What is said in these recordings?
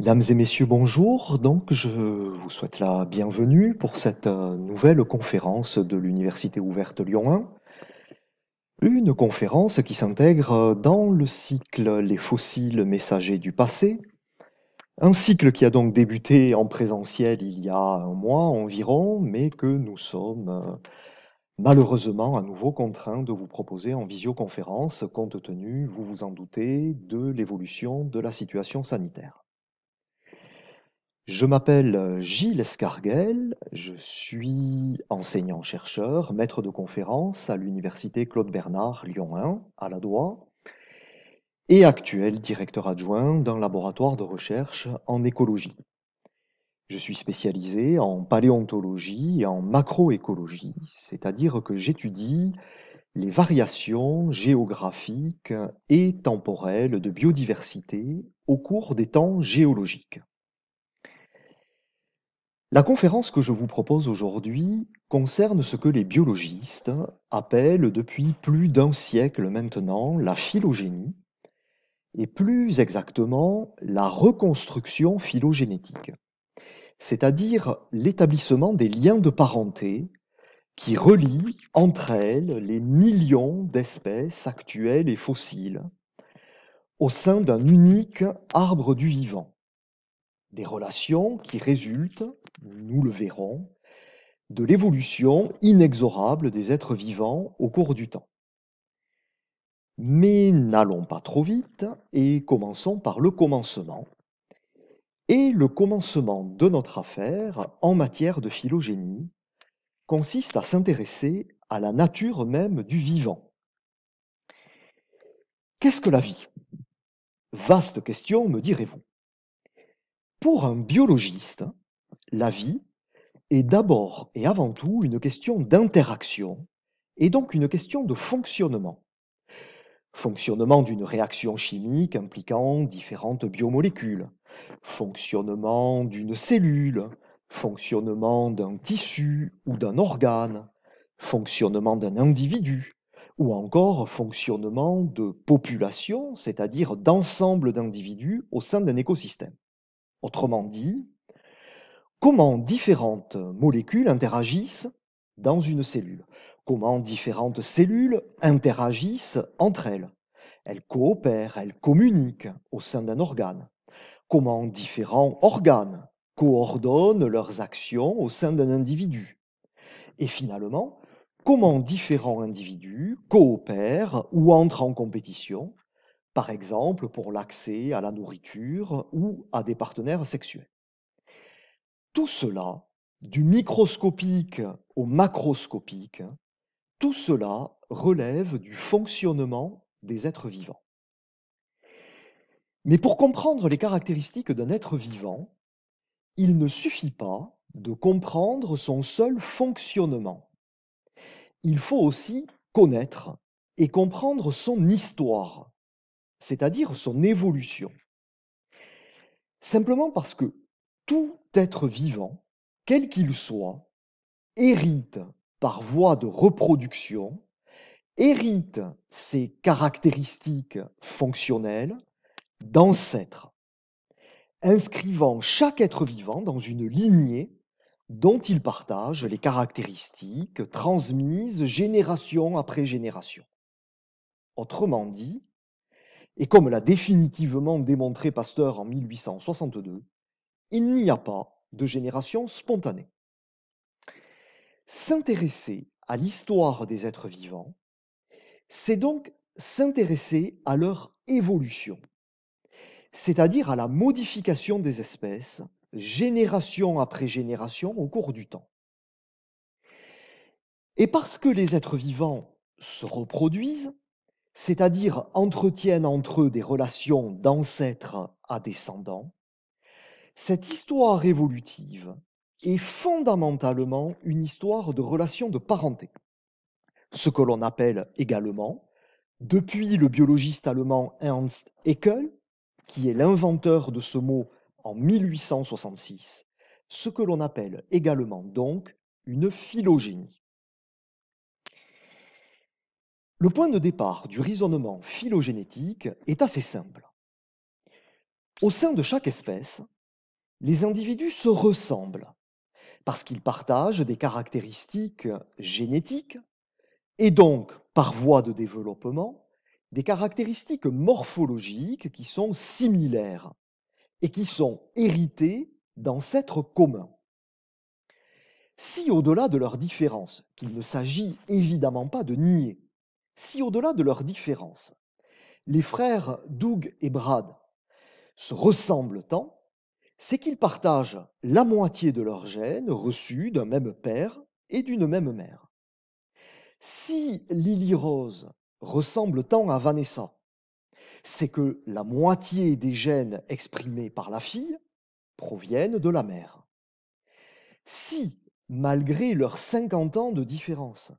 Mesdames et messieurs, bonjour. Donc, je vous souhaite la bienvenue pour cette euh, nouvelle conférence de l'Université ouverte Lyon 1. Une conférence qui s'intègre euh, dans le cycle Les fossiles messagers du passé. Un cycle qui a donc débuté en présentiel il y a un mois environ, mais que nous sommes euh, malheureusement à nouveau contraints de vous proposer en visioconférence, compte tenu, vous vous en doutez, de l'évolution de la situation sanitaire. Je m'appelle euh, Gilles Escarguel, je suis enseignant-chercheur, maître de conférence à l'université Claude Bernard Lyon 1 à la Doua et actuel directeur adjoint d'un laboratoire de recherche en écologie. Je suis spécialisé en paléontologie et en macroécologie, c'est-à-dire que j'étudie les variations géographiques et temporelles de biodiversité au cours des temps géologiques. La conférence que je vous propose aujourd'hui concerne ce que les biologistes appellent depuis plus d'un siècle maintenant la phylogénie, et plus exactement la reconstruction phylogénétique, c'est-à-dire l'établissement des liens de parenté qui relient entre elles les millions d'espèces actuelles et fossiles au sein d'un unique arbre du vivant. Des relations qui résultent, nous le verrons, de l'évolution inexorable des êtres vivants au cours du temps. Mais n'allons pas trop vite et commençons par le commencement. Et le commencement de notre affaire en matière de phylogénie consiste à s'intéresser à la nature même du vivant. Qu'est-ce que la vie Vaste question, me direz-vous. Pour un biologiste, la vie est d'abord et avant tout une question d'interaction et donc une question de fonctionnement. Fonctionnement d'une réaction chimique impliquant différentes biomolécules, fonctionnement d'une cellule, fonctionnement d'un tissu ou d'un organe, fonctionnement d'un individu, ou encore fonctionnement de population, c'est-à-dire d'ensemble d'individus au sein d'un écosystème. Autrement dit, comment différentes molécules interagissent dans une cellule, comment différentes cellules interagissent entre elles. Elles coopèrent, elles communiquent au sein d'un organe, comment différents organes coordonnent leurs actions au sein d'un individu. Et finalement, comment différents individus coopèrent ou entrent en compétition par exemple pour l'accès à la nourriture ou à des partenaires sexuels. Tout cela, du microscopique au macroscopique, tout cela relève du fonctionnement des êtres vivants. Mais pour comprendre les caractéristiques d'un être vivant, il ne suffit pas de comprendre son seul fonctionnement. Il faut aussi connaître et comprendre son histoire, c'est-à-dire son évolution. Simplement parce que tout être vivant, quel qu'il soit, hérite par voie de reproduction, hérite ses caractéristiques fonctionnelles d'ancêtres, inscrivant chaque être vivant dans une lignée dont il partage les caractéristiques transmises génération après génération. Autrement dit, et comme l'a définitivement démontré Pasteur en 1862, il n'y a pas de génération spontanée. S'intéresser à l'histoire des êtres vivants, c'est donc s'intéresser à leur évolution, c'est-à-dire à la modification des espèces, génération après génération au cours du temps. Et parce que les êtres vivants se reproduisent, c'est-à-dire entretiennent entre eux des relations d'ancêtres à descendants, cette histoire évolutive est fondamentalement une histoire de relations de parenté, ce que l'on appelle également, depuis le biologiste allemand Ernst Haeckel, qui est l'inventeur de ce mot en 1866, ce que l'on appelle également donc une phylogénie. Le point de départ du raisonnement phylogénétique est assez simple. Au sein de chaque espèce, les individus se ressemblent parce qu'ils partagent des caractéristiques génétiques et donc, par voie de développement, des caractéristiques morphologiques qui sont similaires et qui sont héritées d'ancêtres communs. Si au-delà de leurs différences, qu'il ne s'agit évidemment pas de nier, si au-delà de leurs différences, les frères Doug et Brad se ressemblent tant, c'est qu'ils partagent la moitié de leurs gènes reçus d'un même père et d'une même mère. Si Lily Rose ressemble tant à Vanessa, c'est que la moitié des gènes exprimés par la fille proviennent de la mère. Si, malgré leurs 50 ans de différence,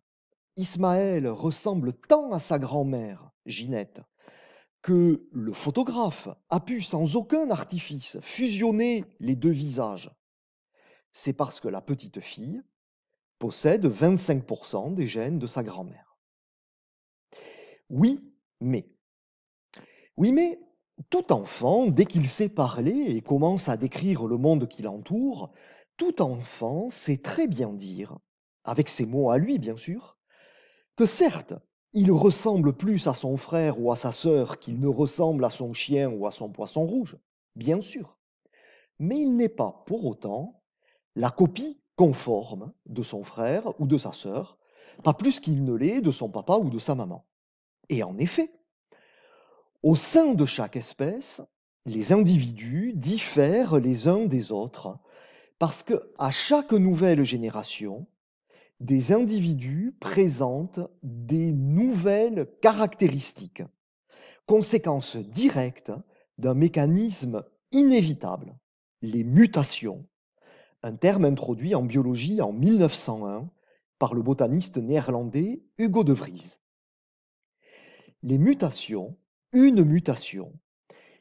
Ismaël ressemble tant à sa grand-mère, Ginette, que le photographe a pu sans aucun artifice fusionner les deux visages. C'est parce que la petite fille possède 25% des gènes de sa grand-mère. Oui, mais. Oui, mais tout enfant, dès qu'il sait parler et commence à décrire le monde qui l'entoure, tout enfant sait très bien dire, avec ses mots à lui bien sûr, certes, il ressemble plus à son frère ou à sa sœur qu'il ne ressemble à son chien ou à son poisson rouge, bien sûr. Mais il n'est pas pour autant la copie conforme de son frère ou de sa sœur, pas plus qu'il ne l'est de son papa ou de sa maman. Et en effet, au sein de chaque espèce, les individus diffèrent les uns des autres parce que à chaque nouvelle génération, des individus présentent des nouvelles caractéristiques, conséquence directe d'un mécanisme inévitable, les mutations, un terme introduit en biologie en 1901 par le botaniste néerlandais Hugo de Vries. Les mutations, une mutation,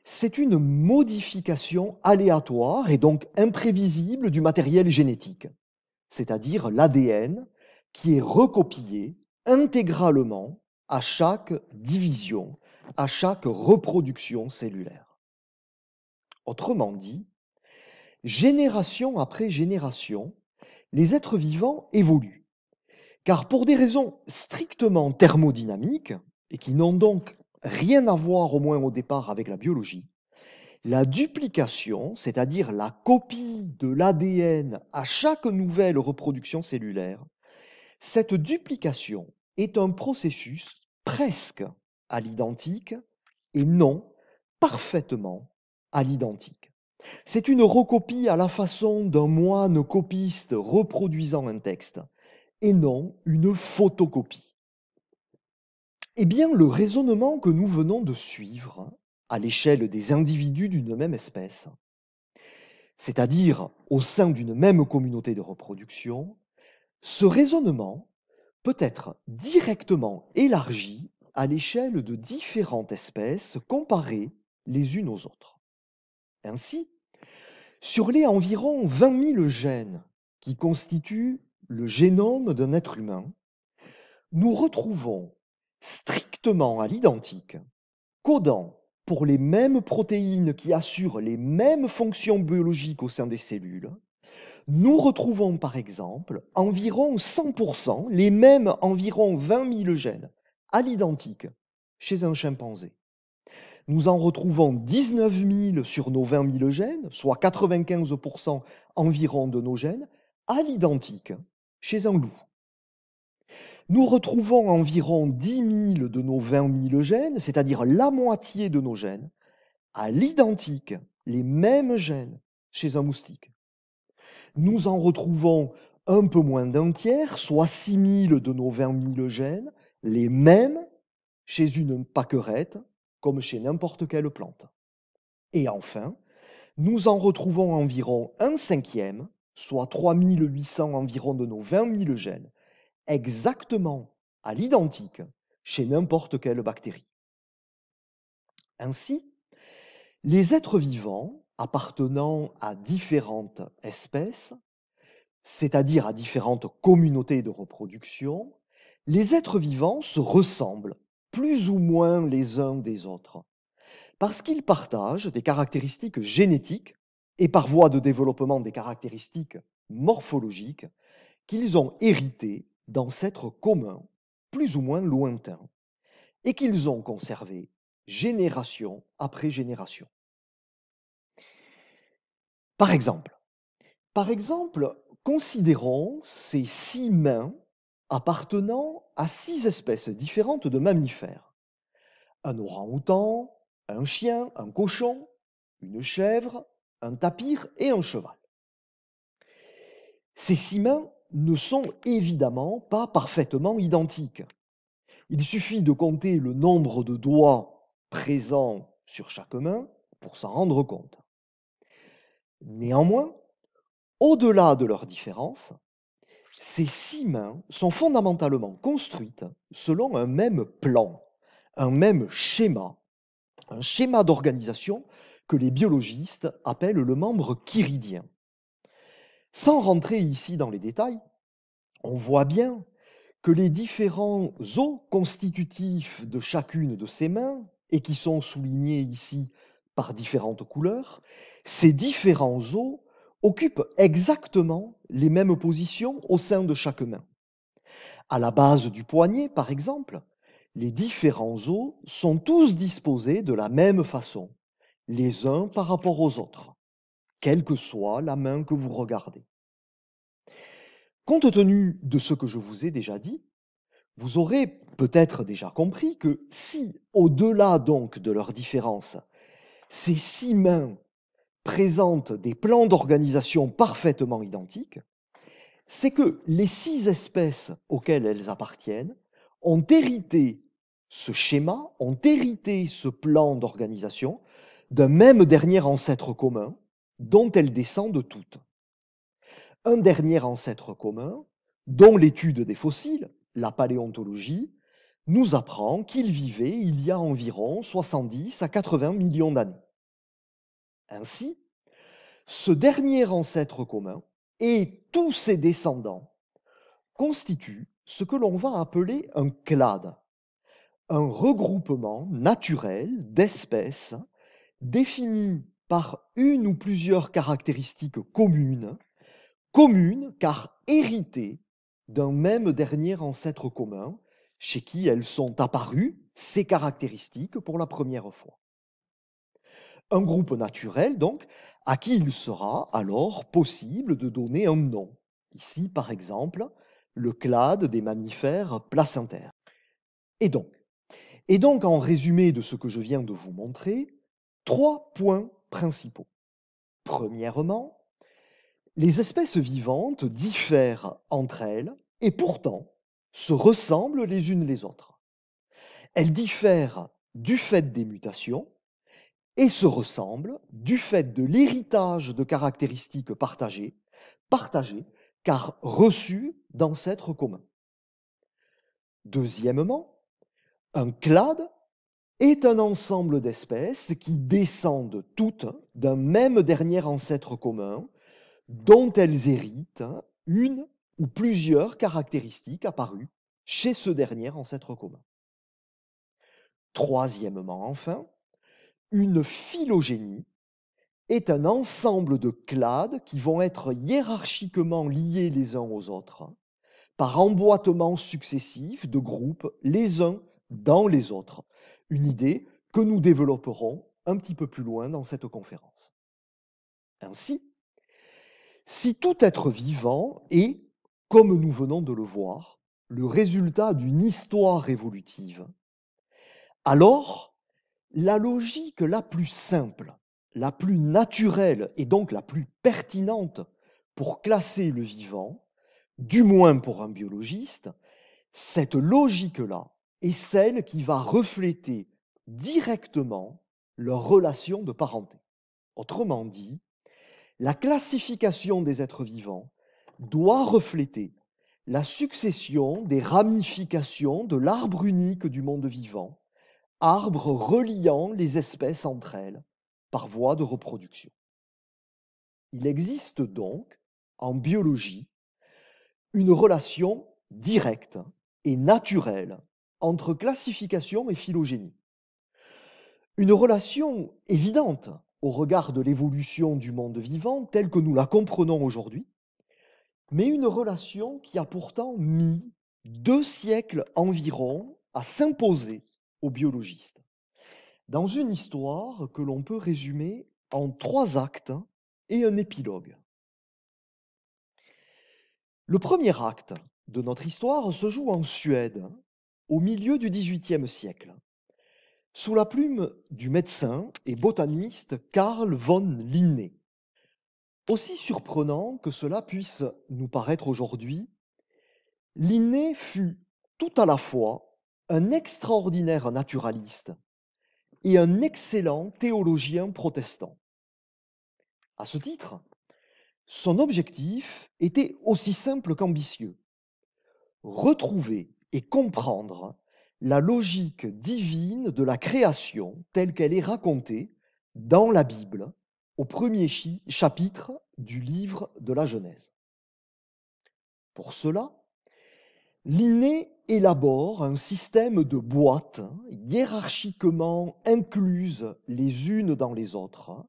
c'est une modification aléatoire et donc imprévisible du matériel génétique c'est-à-dire l'ADN, qui est recopié intégralement à chaque division, à chaque reproduction cellulaire. Autrement dit, génération après génération, les êtres vivants évoluent. Car pour des raisons strictement thermodynamiques, et qui n'ont donc rien à voir au moins au départ avec la biologie, la duplication, c'est-à-dire la copie de l'ADN à chaque nouvelle reproduction cellulaire, cette duplication est un processus presque à l'identique et non parfaitement à l'identique. C'est une recopie à la façon d'un moine copiste reproduisant un texte et non une photocopie. Eh bien, le raisonnement que nous venons de suivre à l'échelle des individus d'une même espèce, c'est-à-dire au sein d'une même communauté de reproduction, ce raisonnement peut être directement élargi à l'échelle de différentes espèces comparées les unes aux autres. Ainsi, sur les environ 20 000 gènes qui constituent le génome d'un être humain, nous retrouvons strictement à l'identique, codant pour les mêmes protéines qui assurent les mêmes fonctions biologiques au sein des cellules, nous retrouvons par exemple environ 100%, les mêmes environ 20 000 gènes, à l'identique, chez un chimpanzé. Nous en retrouvons 19 000 sur nos 20 000 gènes, soit 95% environ de nos gènes, à l'identique, chez un loup. Nous retrouvons environ 10 000 de nos 20 000 gènes, c'est-à-dire la moitié de nos gènes, à l'identique, les mêmes gènes chez un moustique. Nous en retrouvons un peu moins d'un tiers, soit 6 000 de nos 20 000 gènes, les mêmes chez une paquerette comme chez n'importe quelle plante. Et enfin, nous en retrouvons environ un cinquième, soit 3 800 environ de nos 20 000 gènes, exactement à l'identique chez n'importe quelle bactérie. Ainsi, les êtres vivants appartenant à différentes espèces, c'est-à-dire à différentes communautés de reproduction, les êtres vivants se ressemblent plus ou moins les uns des autres, parce qu'ils partagent des caractéristiques génétiques et par voie de développement des caractéristiques morphologiques qu'ils ont héritées d'ancêtres communs, plus ou moins lointains, et qu'ils ont conservés génération après génération. Par exemple, par exemple, considérons ces six mains appartenant à six espèces différentes de mammifères. Un orang-outan, un chien, un cochon, une chèvre, un tapir et un cheval. Ces six mains ne sont évidemment pas parfaitement identiques. Il suffit de compter le nombre de doigts présents sur chaque main pour s'en rendre compte. Néanmoins, au-delà de leurs différences, ces six mains sont fondamentalement construites selon un même plan, un même schéma, un schéma d'organisation que les biologistes appellent le membre chiridien. Sans rentrer ici dans les détails, on voit bien que les différents os constitutifs de chacune de ces mains, et qui sont soulignés ici par différentes couleurs, ces différents os occupent exactement les mêmes positions au sein de chaque main. À la base du poignet, par exemple, les différents os sont tous disposés de la même façon, les uns par rapport aux autres, quelle que soit la main que vous regardez. Compte tenu de ce que je vous ai déjà dit, vous aurez peut-être déjà compris que si, au-delà donc de leurs différences, ces six mains présentent des plans d'organisation parfaitement identiques, c'est que les six espèces auxquelles elles appartiennent ont hérité ce schéma, ont hérité ce plan d'organisation d'un même dernier ancêtre commun dont elles descendent toutes un dernier ancêtre commun, dont l'étude des fossiles, la paléontologie, nous apprend qu'il vivait il y a environ 70 à 80 millions d'années. Ainsi, ce dernier ancêtre commun et tous ses descendants constituent ce que l'on va appeler un clade, un regroupement naturel d'espèces définies par une ou plusieurs caractéristiques communes communes car héritées d'un même dernier ancêtre commun, chez qui elles sont apparues, ces caractéristiques, pour la première fois. Un groupe naturel, donc, à qui il sera alors possible de donner un nom. Ici, par exemple, le clade des mammifères placentaires. Et donc, et donc, en résumé de ce que je viens de vous montrer, trois points principaux. Premièrement, les espèces vivantes diffèrent entre elles et pourtant se ressemblent les unes les autres. Elles diffèrent du fait des mutations et se ressemblent du fait de l'héritage de caractéristiques partagées, partagées car reçues d'ancêtres communs. Deuxièmement, un clade est un ensemble d'espèces qui descendent toutes d'un même dernier ancêtre commun, dont elles héritent hein, une ou plusieurs caractéristiques apparues chez ce dernier ancêtre commun. Troisièmement, enfin, une phylogénie est un ensemble de clades qui vont être hiérarchiquement liés les uns aux autres hein, par emboîtement successif de groupes les uns dans les autres. Une idée que nous développerons un petit peu plus loin dans cette conférence. Ainsi, si tout être vivant est, comme nous venons de le voir, le résultat d'une histoire évolutive, alors la logique la plus simple, la plus naturelle et donc la plus pertinente pour classer le vivant, du moins pour un biologiste, cette logique-là est celle qui va refléter directement leur relation de parenté. Autrement dit, la classification des êtres vivants doit refléter la succession des ramifications de l'arbre unique du monde vivant, arbre reliant les espèces entre elles par voie de reproduction. Il existe donc, en biologie, une relation directe et naturelle entre classification et phylogénie. Une relation évidente au regard de l'évolution du monde vivant tel que nous la comprenons aujourd'hui, mais une relation qui a pourtant mis deux siècles environ à s'imposer aux biologistes, dans une histoire que l'on peut résumer en trois actes et un épilogue. Le premier acte de notre histoire se joue en Suède, au milieu du XVIIIe siècle sous la plume du médecin et botaniste Carl von Linné. Aussi surprenant que cela puisse nous paraître aujourd'hui, Linné fut tout à la fois un extraordinaire naturaliste et un excellent théologien protestant. À ce titre, son objectif était aussi simple qu'ambitieux retrouver et comprendre la logique divine de la création telle qu'elle est racontée dans la Bible au premier chapitre du livre de la Genèse. Pour cela, Linné élabore un système de boîtes hiérarchiquement incluses les unes dans les autres,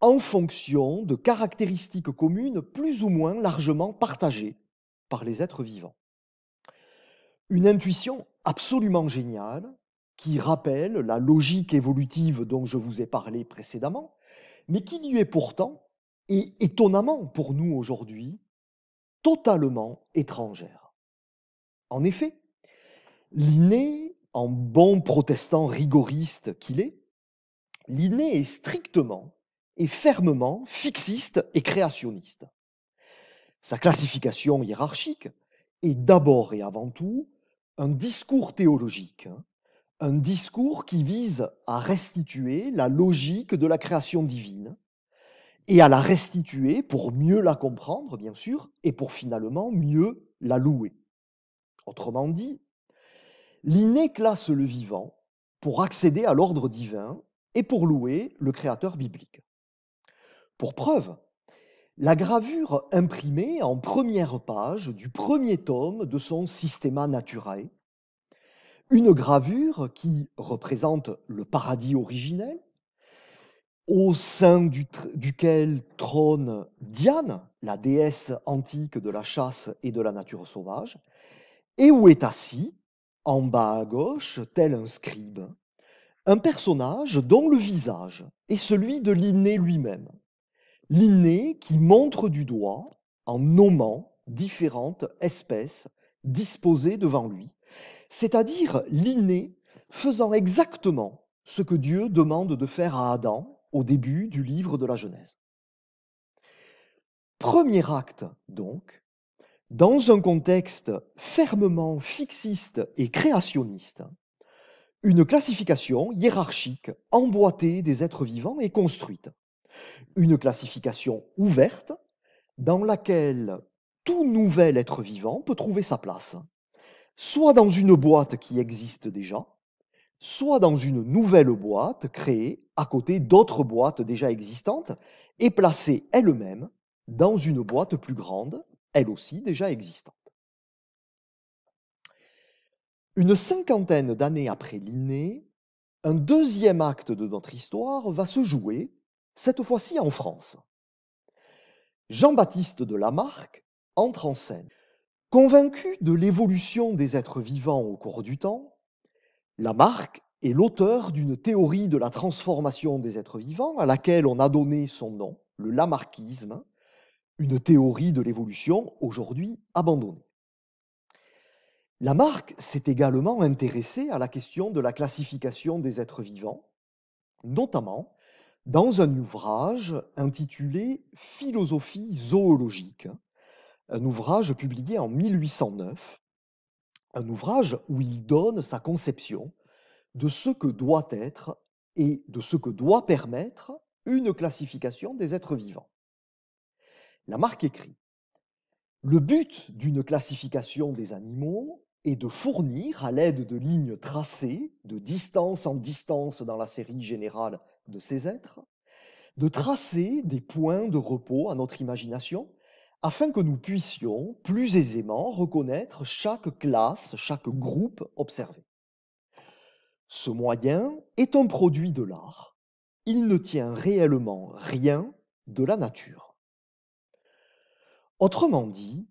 en fonction de caractéristiques communes plus ou moins largement partagées par les êtres vivants. Une intuition absolument génial qui rappelle la logique évolutive dont je vous ai parlé précédemment, mais qui lui est pourtant, et étonnamment pour nous aujourd'hui, totalement étrangère. En effet, l'inné, en bon protestant rigoriste qu'il est, l'inné est strictement et fermement fixiste et créationniste. Sa classification hiérarchique est d'abord et avant tout un discours théologique, hein, un discours qui vise à restituer la logique de la création divine et à la restituer pour mieux la comprendre, bien sûr, et pour finalement mieux la louer. Autrement dit, l'inné classe le vivant pour accéder à l'ordre divin et pour louer le créateur biblique. Pour preuve, la gravure imprimée en première page du premier tome de son Systema Naturae, une gravure qui représente le paradis originel, au sein duquel trône Diane, la déesse antique de la chasse et de la nature sauvage, et où est assis, en bas à gauche, tel un scribe, un personnage dont le visage est celui de l'inné lui-même. Linné qui montre du doigt en nommant différentes espèces disposées devant lui, c'est-à-dire Linné faisant exactement ce que Dieu demande de faire à Adam au début du livre de la Genèse. Premier acte, donc, dans un contexte fermement fixiste et créationniste, une classification hiérarchique emboîtée des êtres vivants est construite, une classification ouverte dans laquelle tout nouvel être vivant peut trouver sa place, soit dans une boîte qui existe déjà, soit dans une nouvelle boîte créée à côté d'autres boîtes déjà existantes et placée elle-même dans une boîte plus grande, elle aussi déjà existante. Une cinquantaine d'années après Linné, un deuxième acte de notre histoire va se jouer cette fois-ci en France. Jean-Baptiste de Lamarck entre en scène. Convaincu de l'évolution des êtres vivants au cours du temps, Lamarck est l'auteur d'une théorie de la transformation des êtres vivants à laquelle on a donné son nom, le lamarckisme, une théorie de l'évolution aujourd'hui abandonnée. Lamarck s'est également intéressé à la question de la classification des êtres vivants, notamment dans un ouvrage intitulé Philosophie zoologique, un ouvrage publié en 1809, un ouvrage où il donne sa conception de ce que doit être et de ce que doit permettre une classification des êtres vivants. Lamarck écrit Le but d'une classification des animaux est de fournir, à l'aide de lignes tracées, de distance en distance dans la série générale de ces êtres, de tracer des points de repos à notre imagination, afin que nous puissions plus aisément reconnaître chaque classe, chaque groupe observé. Ce moyen est un produit de l'art. Il ne tient réellement rien de la nature. Autrement dit,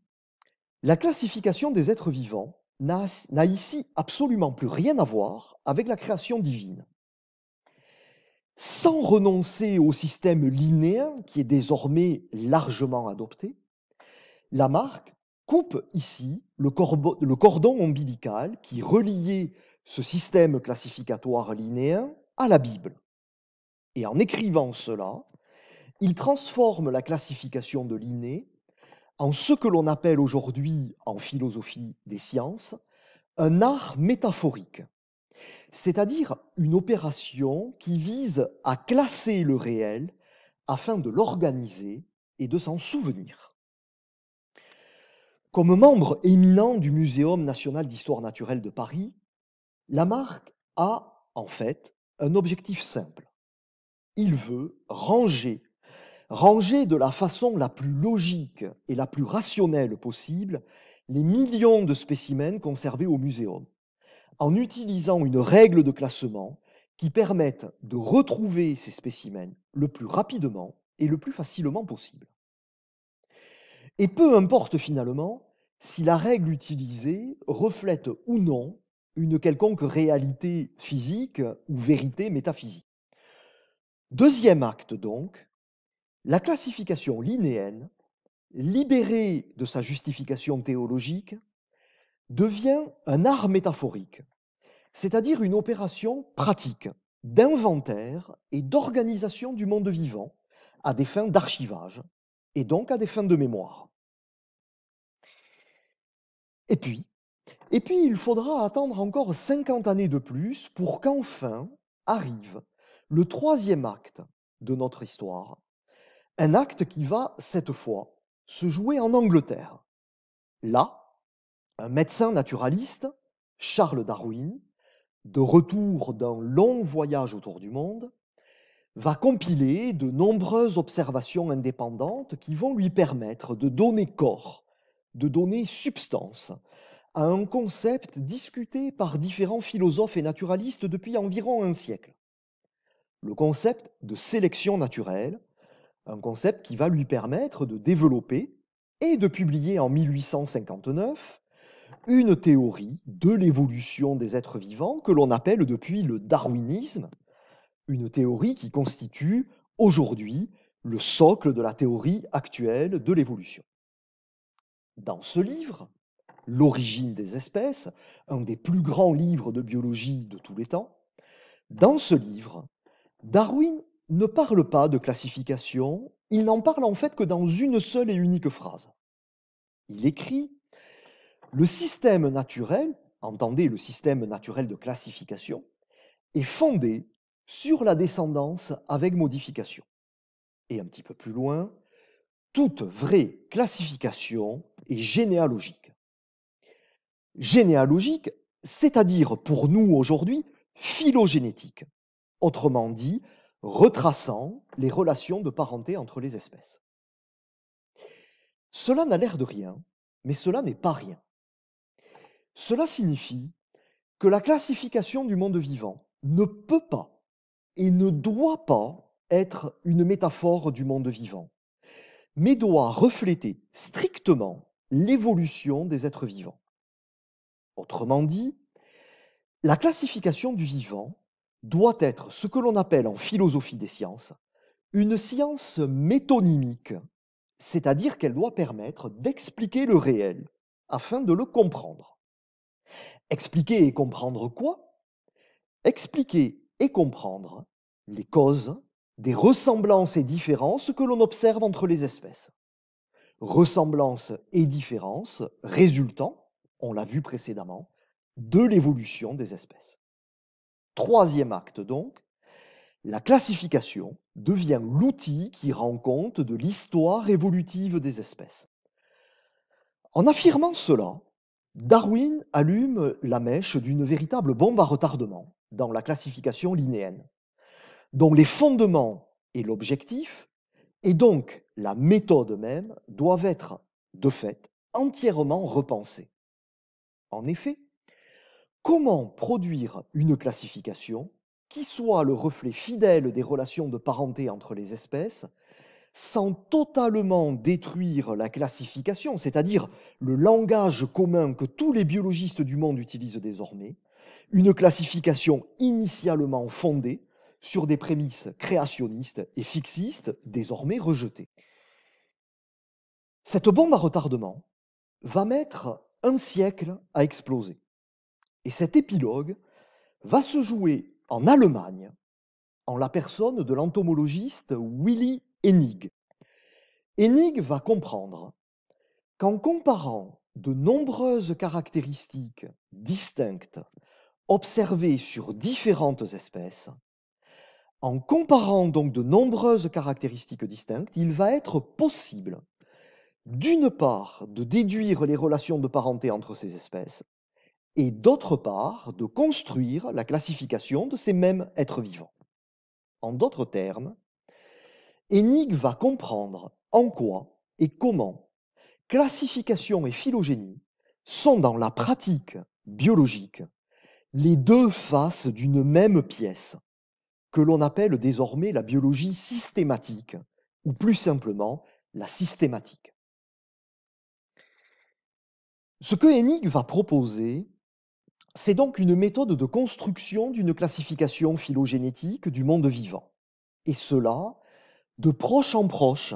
la classification des êtres vivants n'a ici absolument plus rien à voir avec la création divine sans renoncer au système linéen, qui est désormais largement adopté, Lamarck coupe ici le, cordon ombilical qui reliait ce système classificatoire linéen à la Bible. Et en écrivant cela, il transforme la classification de Linné en ce que l'on appelle aujourd'hui en philosophie des sciences un art métaphorique c'est-à-dire une opération qui vise à classer le réel afin de l'organiser et de s'en souvenir. Comme membre éminent du Muséum national d'histoire naturelle de Paris, Lamarck a, en fait, un objectif simple. Il veut ranger, ranger de la façon la plus logique et la plus rationnelle possible les millions de spécimens conservés au muséum en utilisant une règle de classement qui permette de retrouver ces spécimens le plus rapidement et le plus facilement possible. Et peu importe finalement si la règle utilisée reflète ou non une quelconque réalité physique ou vérité métaphysique. Deuxième acte donc, la classification linéenne, libérée de sa justification théologique, devient un art métaphorique, c'est-à-dire une opération pratique d'inventaire et d'organisation du monde vivant à des fins d'archivage et donc à des fins de mémoire. Et puis, et puis il faudra attendre encore 50 années de plus pour qu'enfin arrive le troisième acte de notre histoire, un acte qui va, cette fois, se jouer en Angleterre. Là, un médecin naturaliste, Charles Darwin, de retour d'un long voyage autour du monde, va compiler de nombreuses observations indépendantes qui vont lui permettre de donner corps, de donner substance à un concept discuté par différents philosophes et naturalistes depuis environ un siècle. Le concept de sélection naturelle, un concept qui va lui permettre de développer et de publier en 1859 une théorie de l'évolution des êtres vivants que l'on appelle depuis le darwinisme, une théorie qui constitue aujourd'hui le socle de la théorie actuelle de l'évolution. Dans ce livre, L'origine des espèces, un des plus grands livres de biologie de tous les temps, dans ce livre, Darwin ne parle pas de classification, il n'en parle en fait que dans une seule et unique phrase. Il écrit le système naturel, entendez le système naturel de classification, est fondé sur la descendance avec modification. Et un petit peu plus loin, toute vraie classification est généalogique. Généalogique, c'est-à-dire pour nous aujourd'hui phylogénétique, autrement dit retraçant les relations de parenté entre les espèces. Cela n'a l'air de rien, mais cela n'est pas rien. Cela signifie que la classification du monde vivant ne peut pas et ne doit pas être une métaphore du monde vivant, mais doit refléter strictement l'évolution des êtres vivants. Autrement dit, la classification du vivant doit être ce que l'on appelle en philosophie des sciences une science métonymique, c'est-à-dire qu'elle doit permettre d'expliquer le réel afin de le comprendre. Expliquer et comprendre quoi Expliquer et comprendre les causes des ressemblances et différences que l'on observe entre les espèces. Ressemblances et différences résultant, on l'a vu précédemment, de l'évolution des espèces. Troisième acte donc, la classification devient l'outil qui rend compte de l'histoire évolutive des espèces. En affirmant cela, Darwin allume la mèche d'une véritable bombe à retardement dans la classification linéenne, dont les fondements et l'objectif, et donc la méthode même, doivent être, de fait, entièrement repensés. En effet, comment produire une classification qui soit le reflet fidèle des relations de parenté entre les espèces sans totalement détruire la classification, c'est-à-dire le langage commun que tous les biologistes du monde utilisent désormais, une classification initialement fondée sur des prémices créationnistes et fixistes désormais rejetées. Cette bombe à retardement va mettre un siècle à exploser. Et cet épilogue va se jouer en Allemagne en la personne de l'entomologiste Willy Enig. va comprendre qu'en comparant de nombreuses caractéristiques distinctes observées sur différentes espèces, en comparant donc de nombreuses caractéristiques distinctes, il va être possible d'une part de déduire les relations de parenté entre ces espèces et d'autre part de construire la classification de ces mêmes êtres vivants. En d'autres termes, Enig va comprendre en quoi et comment classification et phylogénie sont dans la pratique biologique les deux faces d'une même pièce, que l'on appelle désormais la biologie systématique, ou plus simplement la systématique. Ce que Enig va proposer, c'est donc une méthode de construction d'une classification phylogénétique du monde vivant, et cela de proche en proche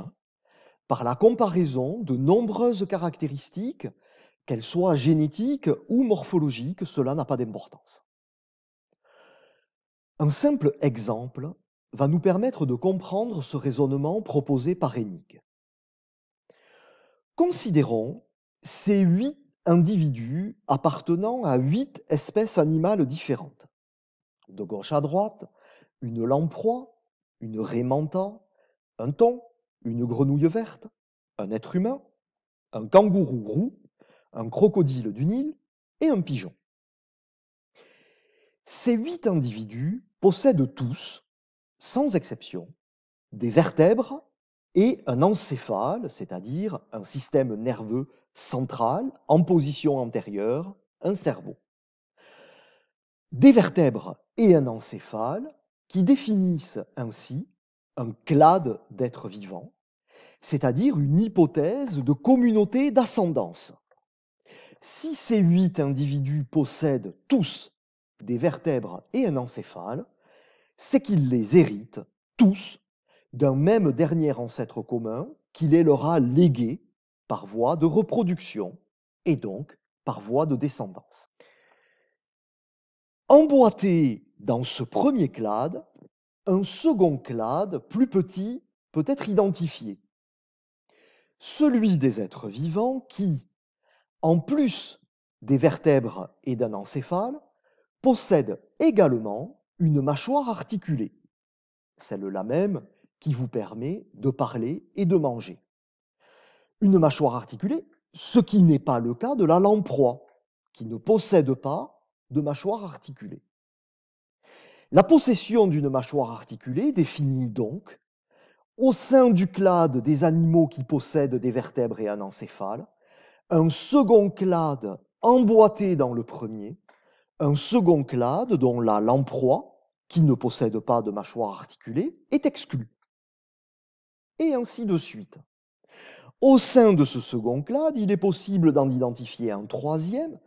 par la comparaison de nombreuses caractéristiques, qu'elles soient génétiques ou morphologiques, cela n'a pas d'importance. Un simple exemple va nous permettre de comprendre ce raisonnement proposé par Enig. Considérons ces huit individus appartenant à huit espèces animales différentes. De gauche à droite, une lamproie, une un thon, une grenouille verte, un être humain, un kangourou roux, un crocodile du Nil et un pigeon. Ces huit individus possèdent tous, sans exception, des vertèbres et un encéphale, c'est-à-dire un système nerveux central en position antérieure, un cerveau. Des vertèbres et un encéphale qui définissent ainsi un clade d'êtres vivants, c'est-à-dire une hypothèse de communauté d'ascendance. Si ces huit individus possèdent tous des vertèbres et un encéphale, c'est qu'ils les héritent tous d'un même dernier ancêtre commun qui les leur a légués par voie de reproduction et donc par voie de descendance. Emboîtés dans ce premier clade un second clade plus petit peut être identifié. Celui des êtres vivants qui, en plus des vertèbres et d'un encéphale, possède également une mâchoire articulée, celle-là même qui vous permet de parler et de manger. Une mâchoire articulée, ce qui n'est pas le cas de la lamproie, qui ne possède pas de mâchoire articulée. La possession d'une mâchoire articulée définit donc, au sein du clade des animaux qui possèdent des vertèbres et un encéphale, un second clade emboîté dans le premier, un second clade dont la lamproie, qui ne possède pas de mâchoire articulée, est exclue. Et ainsi de suite. Au sein de ce second clade, il est possible d'en identifier un troisième,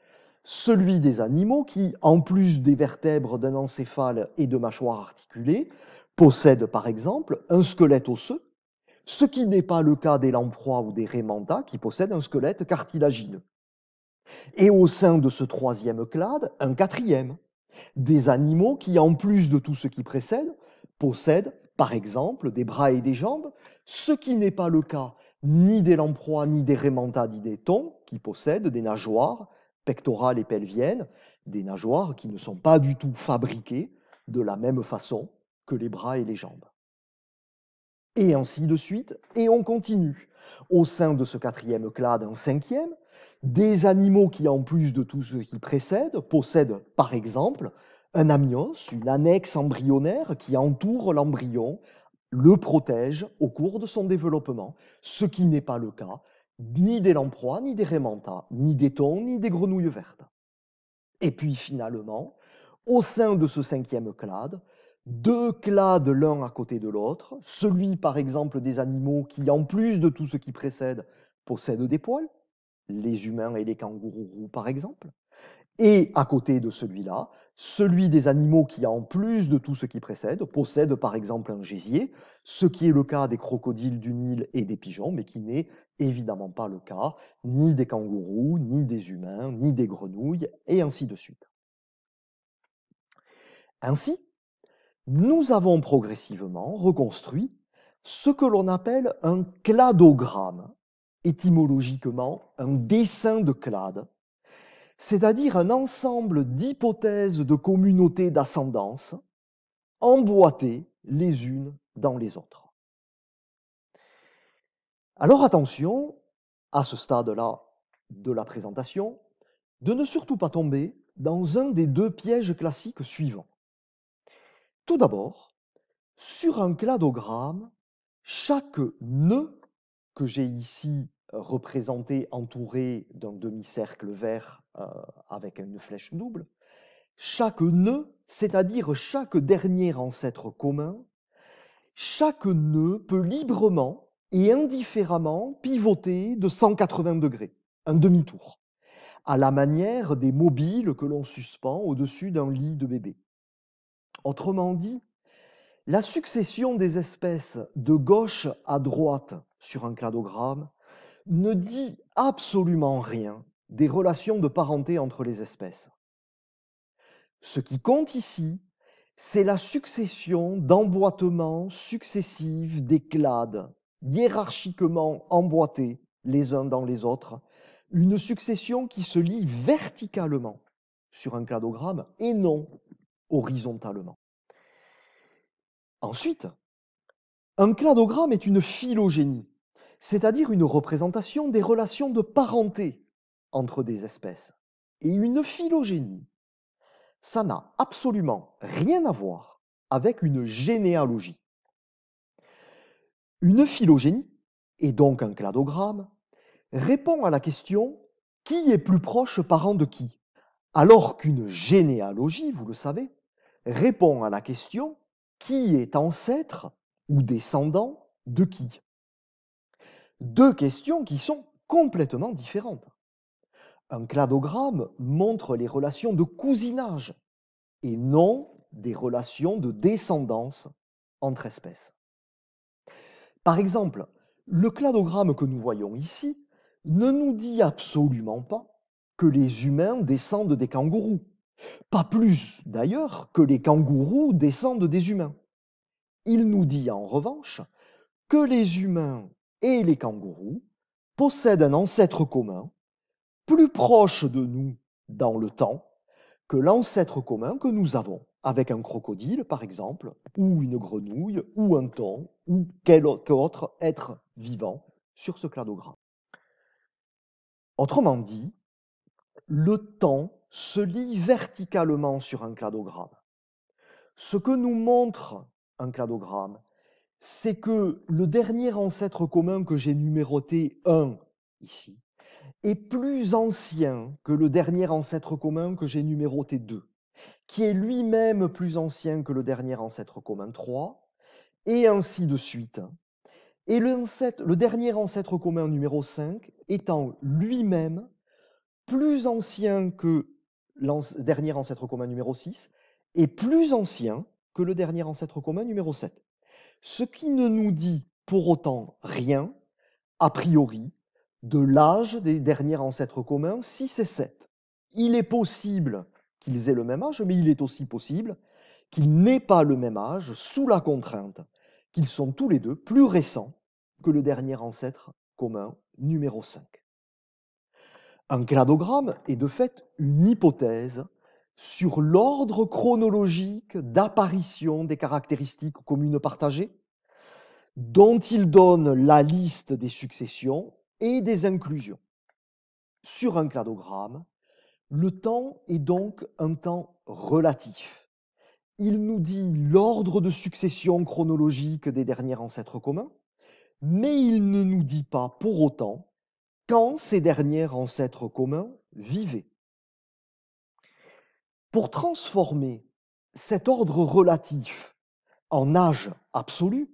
celui des animaux qui, en plus des vertèbres d'un encéphale et de mâchoires articulées, possèdent par exemple un squelette osseux, ce qui n'est pas le cas des lamproies ou des rémantas qui possèdent un squelette cartilagineux. Et au sein de ce troisième clade, un quatrième, des animaux qui, en plus de tout ce qui précède, possèdent par exemple des bras et des jambes, ce qui n'est pas le cas ni des lamproies, ni des rémantas, ni des qui possèdent des nageoires pectorales et pelviennes, des nageoires qui ne sont pas du tout fabriquées de la même façon que les bras et les jambes. Et ainsi de suite, et on continue. Au sein de ce quatrième clade, un cinquième, des animaux qui, en plus de tout ce qui précède, possèdent par exemple un amios, une annexe embryonnaire qui entoure l'embryon, le protège au cours de son développement, ce qui n'est pas le cas ni des lamproies, ni des remantas, ni des thons, ni des grenouilles vertes. Et puis finalement, au sein de ce cinquième clade, deux clades l'un à côté de l'autre, celui par exemple des animaux qui, en plus de tout ce qui précède, possèdent des poils, les humains et les kangourous par exemple, et à côté de celui-là, celui des animaux qui, en plus de tout ce qui précède, possède par exemple un gésier, ce qui est le cas des crocodiles du Nil et des pigeons, mais qui n'est évidemment pas le cas ni des kangourous, ni des humains, ni des grenouilles, et ainsi de suite. Ainsi, nous avons progressivement reconstruit ce que l'on appelle un cladogramme, étymologiquement un dessin de clade, c'est-à-dire un ensemble d'hypothèses de communautés d'ascendance emboîtées les unes dans les autres. Alors attention, à ce stade-là de la présentation, de ne surtout pas tomber dans un des deux pièges classiques suivants. Tout d'abord, sur un cladogramme, chaque nœud que j'ai ici représenté entouré d'un demi-cercle vert euh, avec une flèche double. Chaque nœud, c'est-à-dire chaque dernier ancêtre commun, chaque nœud peut librement et indifféremment pivoter de 180 degrés, un demi-tour, à la manière des mobiles que l'on suspend au-dessus d'un lit de bébé. Autrement dit, la succession des espèces de gauche à droite sur un cladogramme ne dit absolument rien des relations de parenté entre les espèces. Ce qui compte ici, c'est la succession d'emboîtements successifs des clades, hiérarchiquement emboîtés les uns dans les autres, une succession qui se lie verticalement sur un cladogramme et non horizontalement. Ensuite, un cladogramme est une phylogénie, c'est-à-dire une représentation des relations de parenté entre des espèces, et une phylogénie. Ça n'a absolument rien à voir avec une généalogie. Une phylogénie, et donc un cladogramme, répond à la question qui est plus proche parent de qui Alors qu'une généalogie, vous le savez, répond à la question qui est ancêtre ou descendant de qui deux questions qui sont complètement différentes. Un cladogramme montre les relations de cousinage et non des relations de descendance entre espèces. Par exemple, le cladogramme que nous voyons ici ne nous dit absolument pas que les humains descendent des kangourous. Pas plus d'ailleurs que les kangourous descendent des humains. Il nous dit en revanche que les humains et les kangourous possèdent un ancêtre commun, plus proche de nous dans le temps que l'ancêtre commun que nous avons avec un crocodile, par exemple, ou une grenouille, ou un thon, ou quel autre être vivant sur ce cladogramme. Autrement dit, le temps se lie verticalement sur un cladogramme. Ce que nous montre un cladogramme, c'est que le dernier ancêtre commun que j'ai numéroté 1 ici est plus ancien que le dernier ancêtre commun que j'ai numéroté 2, qui est lui-même plus ancien que le dernier ancêtre commun 3, et ainsi de suite. Et le dernier ancêtre commun numéro 5 étant lui-même plus ancien que le dernier ancêtre commun numéro 6 et plus ancien que le dernier ancêtre commun numéro 7 ce qui ne nous dit pour autant rien, a priori, de l'âge des derniers ancêtres communs, 6 et 7. Il est possible qu'ils aient le même âge, mais il est aussi possible qu'ils n'aient pas le même âge sous la contrainte qu'ils sont tous les deux plus récents que le dernier ancêtre commun numéro 5. Un cladogramme est de fait une hypothèse sur l'ordre chronologique d'apparition des caractéristiques communes partagées, dont il donne la liste des successions et des inclusions. Sur un cladogramme, le temps est donc un temps relatif. Il nous dit l'ordre de succession chronologique des derniers ancêtres communs, mais il ne nous dit pas pour autant quand ces derniers ancêtres communs vivaient. Pour transformer cet ordre relatif en âge absolu,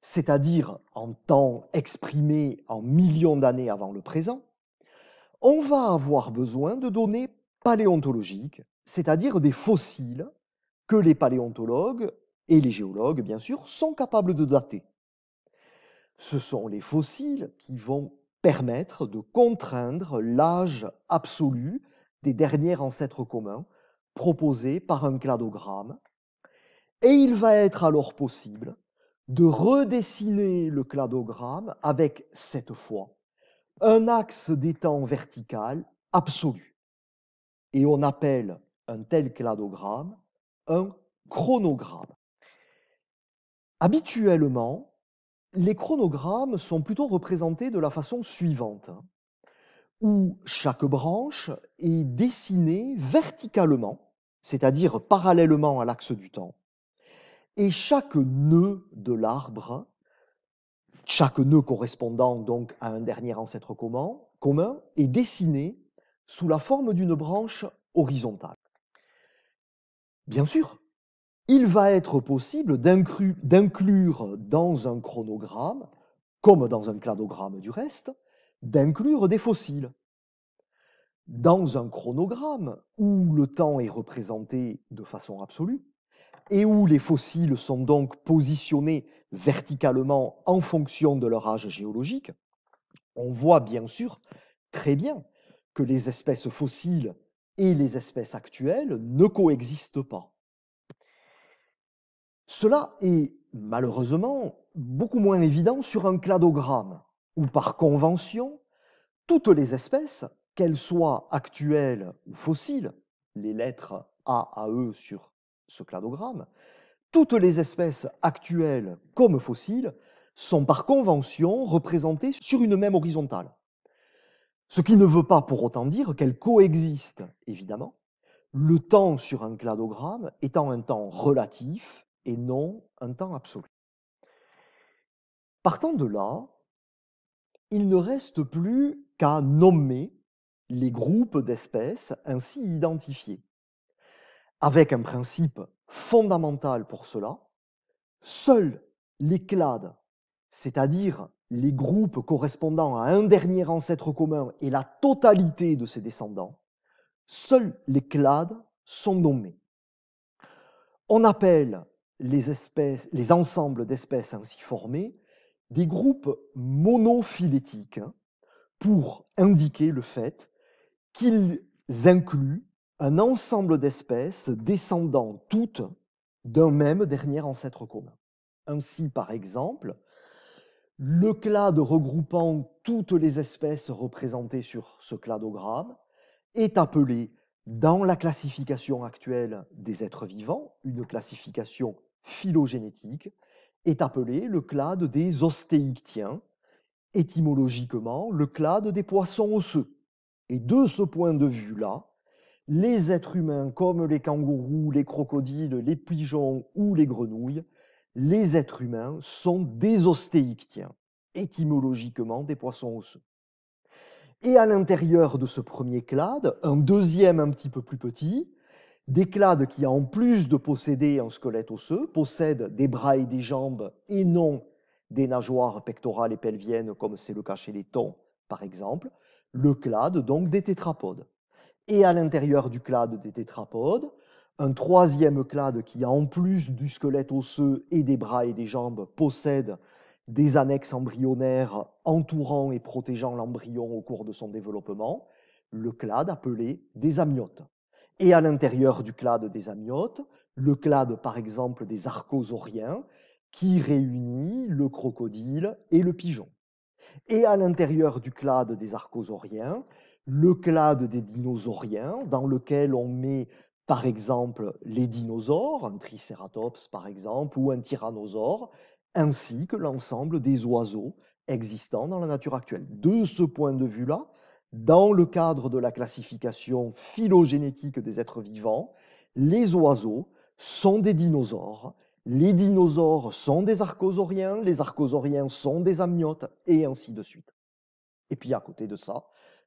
c'est-à-dire en temps exprimé en millions d'années avant le présent, on va avoir besoin de données paléontologiques, c'est-à-dire des fossiles que les paléontologues et les géologues, bien sûr, sont capables de dater. Ce sont les fossiles qui vont permettre de contraindre l'âge absolu des derniers ancêtres communs proposé par un cladogramme, et il va être alors possible de redessiner le cladogramme avec, cette fois, un axe d'étang vertical absolu. Et on appelle un tel cladogramme un chronogramme. Habituellement, les chronogrammes sont plutôt représentés de la façon suivante, où chaque branche est dessinée verticalement c'est-à-dire parallèlement à l'axe du temps, et chaque nœud de l'arbre, chaque nœud correspondant donc à un dernier ancêtre commun, commun est dessiné sous la forme d'une branche horizontale. Bien sûr, il va être possible d'inclure dans un chronogramme, comme dans un cladogramme du reste, d'inclure des fossiles, dans un chronogramme où le temps est représenté de façon absolue et où les fossiles sont donc positionnés verticalement en fonction de leur âge géologique, on voit bien sûr très bien que les espèces fossiles et les espèces actuelles ne coexistent pas. Cela est malheureusement beaucoup moins évident sur un cladogramme, où par convention, toutes les espèces qu'elles soient actuelles ou fossiles, les lettres A à E sur ce cladogramme, toutes les espèces actuelles comme fossiles sont par convention représentées sur une même horizontale. Ce qui ne veut pas pour autant dire qu'elles coexistent, évidemment, le temps sur un cladogramme étant un temps relatif et non un temps absolu. Partant de là, il ne reste plus qu'à nommer les groupes d'espèces ainsi identifiés, avec un principe fondamental pour cela, seuls les clades, c'est-à-dire les groupes correspondant à un dernier ancêtre commun et la totalité de ses descendants, seuls les clades sont nommés. On appelle les, espèces, les ensembles d'espèces ainsi formés des groupes monophylétiques pour indiquer le fait qu'ils incluent un ensemble d'espèces descendant toutes d'un même dernier ancêtre commun. Ainsi, par exemple, le clade regroupant toutes les espèces représentées sur ce cladogramme est appelé dans la classification actuelle des êtres vivants, une classification phylogénétique, est appelé le clade des ostéictiens, étymologiquement le clade des poissons osseux. Et de ce point de vue-là, les êtres humains comme les kangourous, les crocodiles, les pigeons ou les grenouilles, les êtres humains sont des ostéictiens, étymologiquement des poissons osseux. Et à l'intérieur de ce premier clade, un deuxième un petit peu plus petit, des clades qui, en plus de posséder un squelette osseux, possèdent des bras et des jambes et non des nageoires pectorales et pelviennes comme c'est le cas chez les thons, par exemple, le clade donc des tétrapodes. Et à l'intérieur du clade des tétrapodes, un troisième clade qui, en plus du squelette osseux et des bras et des jambes, possède des annexes embryonnaires entourant et protégeant l'embryon au cours de son développement, le clade appelé des amniotes. Et à l'intérieur du clade des amniotes, le clade par exemple des archosauriens, qui réunit le crocodile et le pigeon et à l'intérieur du clade des archosauriens, le clade des dinosauriens, dans lequel on met par exemple les dinosaures, un tricératops par exemple, ou un tyrannosaure, ainsi que l'ensemble des oiseaux existants dans la nature actuelle. De ce point de vue-là, dans le cadre de la classification phylogénétique des êtres vivants, les oiseaux sont des dinosaures les dinosaures sont des archosauriens, les archosauriens sont des amniotes, et ainsi de suite. Et puis à côté de ça,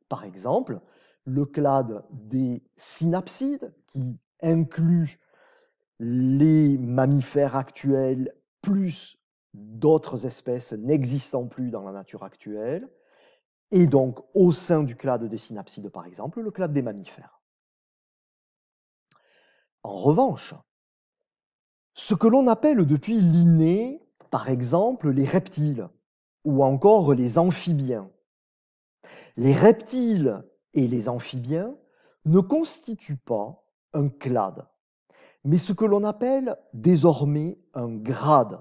par exemple, le clade des synapsides, qui inclut les mammifères actuels plus d'autres espèces n'existant plus dans la nature actuelle, et donc au sein du clade des synapsides, par exemple, le clade des mammifères. En revanche, ce que l'on appelle depuis l'inné, par exemple, les reptiles ou encore les amphibiens. Les reptiles et les amphibiens ne constituent pas un clade, mais ce que l'on appelle désormais un grade,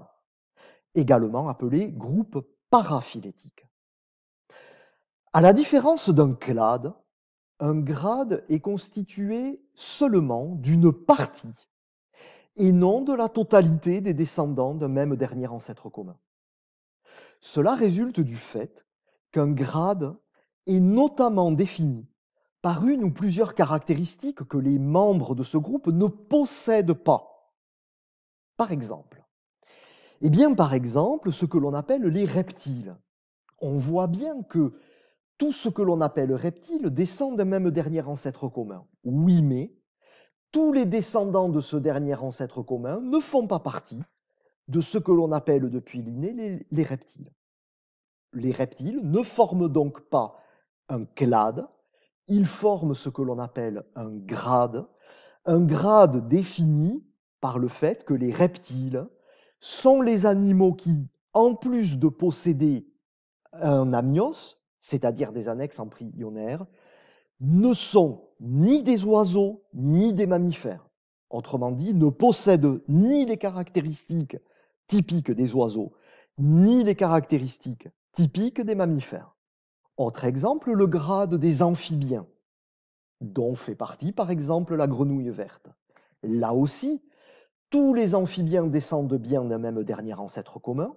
également appelé groupe paraphylétique. À la différence d'un clade, un grade est constitué seulement d'une partie et non de la totalité des descendants d'un même dernier ancêtre commun. Cela résulte du fait qu'un grade est notamment défini par une ou plusieurs caractéristiques que les membres de ce groupe ne possèdent pas. Par exemple, eh bien par exemple ce que l'on appelle les reptiles. On voit bien que tout ce que l'on appelle reptile descend d'un même dernier ancêtre commun. Oui, mais tous les descendants de ce dernier ancêtre commun ne font pas partie de ce que l'on appelle depuis l'inné les, reptiles. Les reptiles ne forment donc pas un clade, ils forment ce que l'on appelle un grade, un grade défini par le fait que les reptiles sont les animaux qui, en plus de posséder un amnios, c'est-à-dire des annexes en ne sont ni des oiseaux ni des mammifères. Autrement dit, ne possèdent ni les caractéristiques typiques des oiseaux, ni les caractéristiques typiques des mammifères. Autre exemple, le grade des amphibiens, dont fait partie par exemple la grenouille verte. Là aussi, tous les amphibiens descendent bien d'un même dernier ancêtre commun,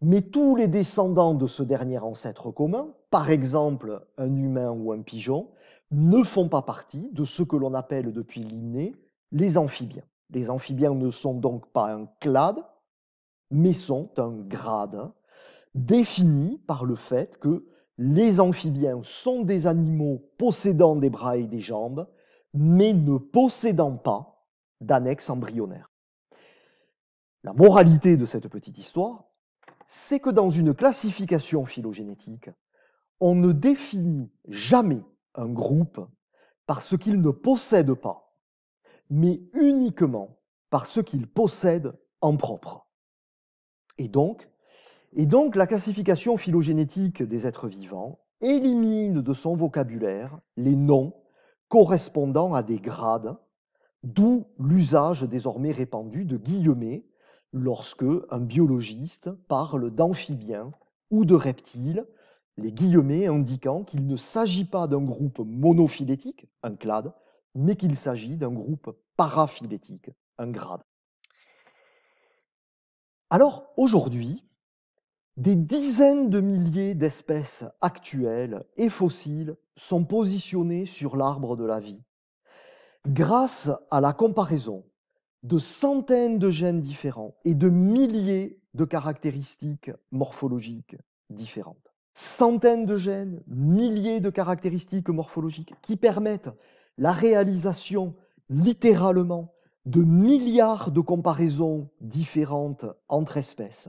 mais tous les descendants de ce dernier ancêtre commun, par exemple un humain ou un pigeon, ne font pas partie de ce que l'on appelle depuis l'inné les amphibiens. Les amphibiens ne sont donc pas un clade, mais sont un grade, défini par le fait que les amphibiens sont des animaux possédant des bras et des jambes, mais ne possédant pas d'annexe embryonnaire. La moralité de cette petite histoire, c'est que dans une classification phylogénétique, on ne définit jamais un groupe parce ce qu'il ne possède pas, mais uniquement par ce qu'il possède en propre. Et donc, et donc la classification phylogénétique des êtres vivants élimine de son vocabulaire les noms correspondant à des grades, d'où l'usage désormais répandu de guillemets lorsque un biologiste parle d'amphibiens ou de reptiles les guillemets indiquant qu'il ne s'agit pas d'un groupe monophylétique, un clade, mais qu'il s'agit d'un groupe paraphylétique, un grade. Alors aujourd'hui, des dizaines de milliers d'espèces actuelles et fossiles sont positionnées sur l'arbre de la vie. Grâce à la comparaison de centaines de gènes différents et de milliers de caractéristiques morphologiques différentes centaines de gènes, milliers de caractéristiques morphologiques qui permettent la réalisation littéralement de milliards de comparaisons différentes entre espèces.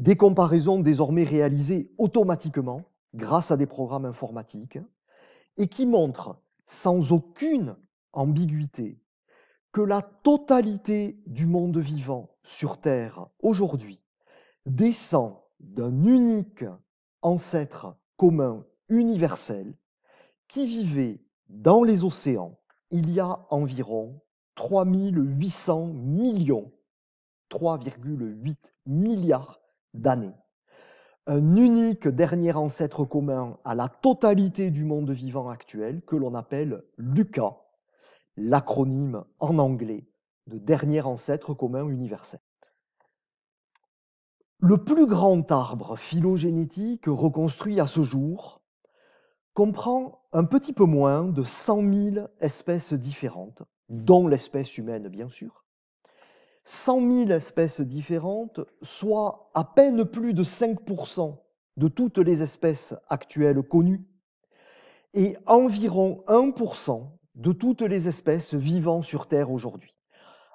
Des comparaisons désormais réalisées automatiquement grâce à des programmes informatiques et qui montrent sans aucune ambiguïté que la totalité du monde vivant sur Terre aujourd'hui descend d'un unique ancêtre commun universel, qui vivait dans les océans il y a environ 3800 millions, 3,8 milliards d'années. Un unique dernier ancêtre commun à la totalité du monde vivant actuel que l'on appelle LUCA, l'acronyme en anglais de dernier ancêtre commun universel. Le plus grand arbre phylogénétique reconstruit à ce jour comprend un petit peu moins de 100 000 espèces différentes, dont l'espèce humaine bien sûr. 100 000 espèces différentes, soit à peine plus de 5% de toutes les espèces actuelles connues, et environ 1% de toutes les espèces vivant sur Terre aujourd'hui.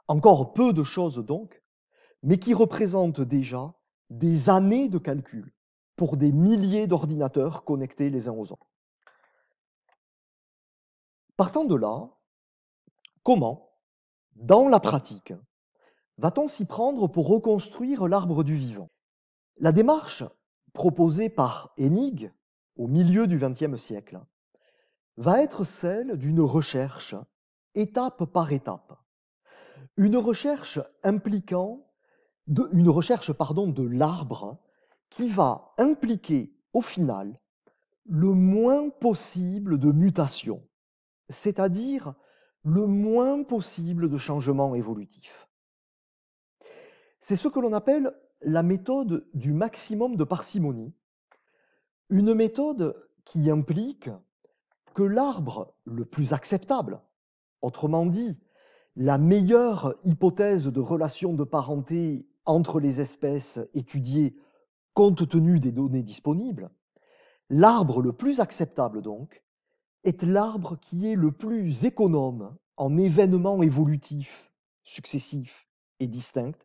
Encore peu de choses donc, mais qui représentent déjà des années de calcul pour des milliers d'ordinateurs connectés les uns aux autres. Partant de là, comment, dans la pratique, va-t-on s'y prendre pour reconstruire l'arbre du vivant La démarche proposée par Enig au milieu du XXe siècle va être celle d'une recherche étape par étape. Une recherche impliquant une recherche pardon, de l'arbre qui va impliquer au final le moins possible de mutations, c'est-à-dire le moins possible de changements évolutifs. C'est ce que l'on appelle la méthode du maximum de parcimonie, une méthode qui implique que l'arbre le plus acceptable, autrement dit, la meilleure hypothèse de relation de parenté entre les espèces étudiées compte tenu des données disponibles, l'arbre le plus acceptable donc est l'arbre qui est le plus économe en événements évolutifs successifs et distincts,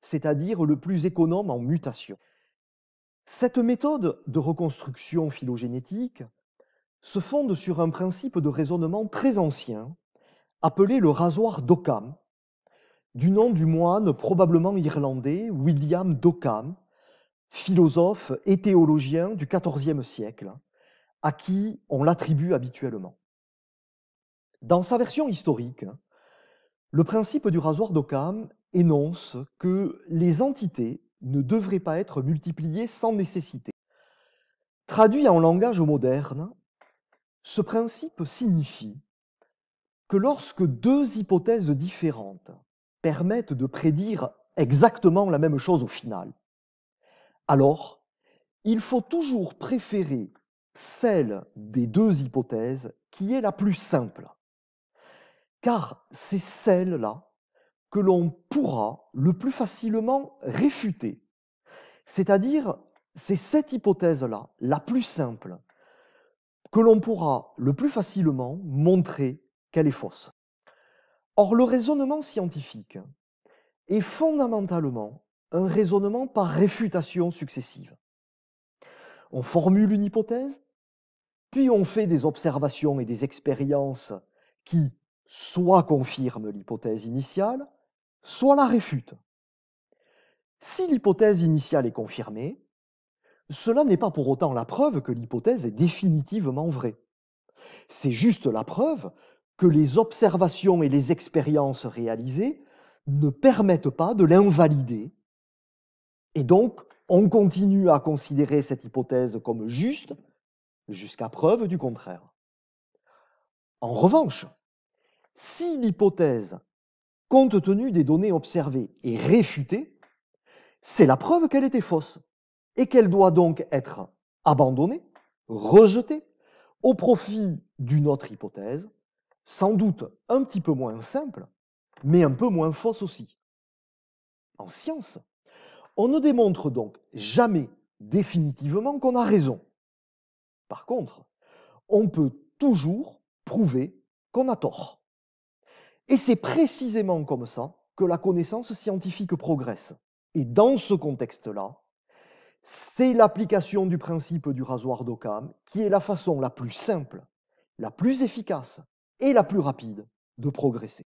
c'est-à-dire le plus économe en mutations. Cette méthode de reconstruction phylogénétique se fonde sur un principe de raisonnement très ancien appelé le rasoir d'Occam, du nom du moine probablement irlandais William d'Ockham, philosophe et théologien du XIVe siècle, à qui on l'attribue habituellement. Dans sa version historique, le principe du rasoir d'Ockham énonce que les entités ne devraient pas être multipliées sans nécessité. Traduit en langage moderne, ce principe signifie que lorsque deux hypothèses différentes permettent de prédire exactement la même chose au final. Alors, il faut toujours préférer celle des deux hypothèses qui est la plus simple, car c'est celle-là que l'on pourra le plus facilement réfuter. C'est-à-dire, c'est cette hypothèse-là, la plus simple, que l'on pourra le plus facilement montrer qu'elle est fausse. Or, le raisonnement scientifique est fondamentalement un raisonnement par réfutation successive. On formule une hypothèse, puis on fait des observations et des expériences qui soit confirment l'hypothèse initiale, soit la réfutent. Si l'hypothèse initiale est confirmée, cela n'est pas pour autant la preuve que l'hypothèse est définitivement vraie. C'est juste la preuve que les observations et les expériences réalisées ne permettent pas de l'invalider. Et donc, on continue à considérer cette hypothèse comme juste jusqu'à preuve du contraire. En revanche, si l'hypothèse, compte tenu des données observées, est réfutée, c'est la preuve qu'elle était fausse et qu'elle doit donc être abandonnée, rejetée, au profit d'une autre hypothèse sans doute un petit peu moins simple, mais un peu moins fausse aussi. En science, on ne démontre donc jamais définitivement qu'on a raison. Par contre, on peut toujours prouver qu'on a tort. Et c'est précisément comme ça que la connaissance scientifique progresse. Et dans ce contexte-là, c'est l'application du principe du rasoir d'Occam qui est la façon la plus simple, la plus efficace et la plus rapide de progresser.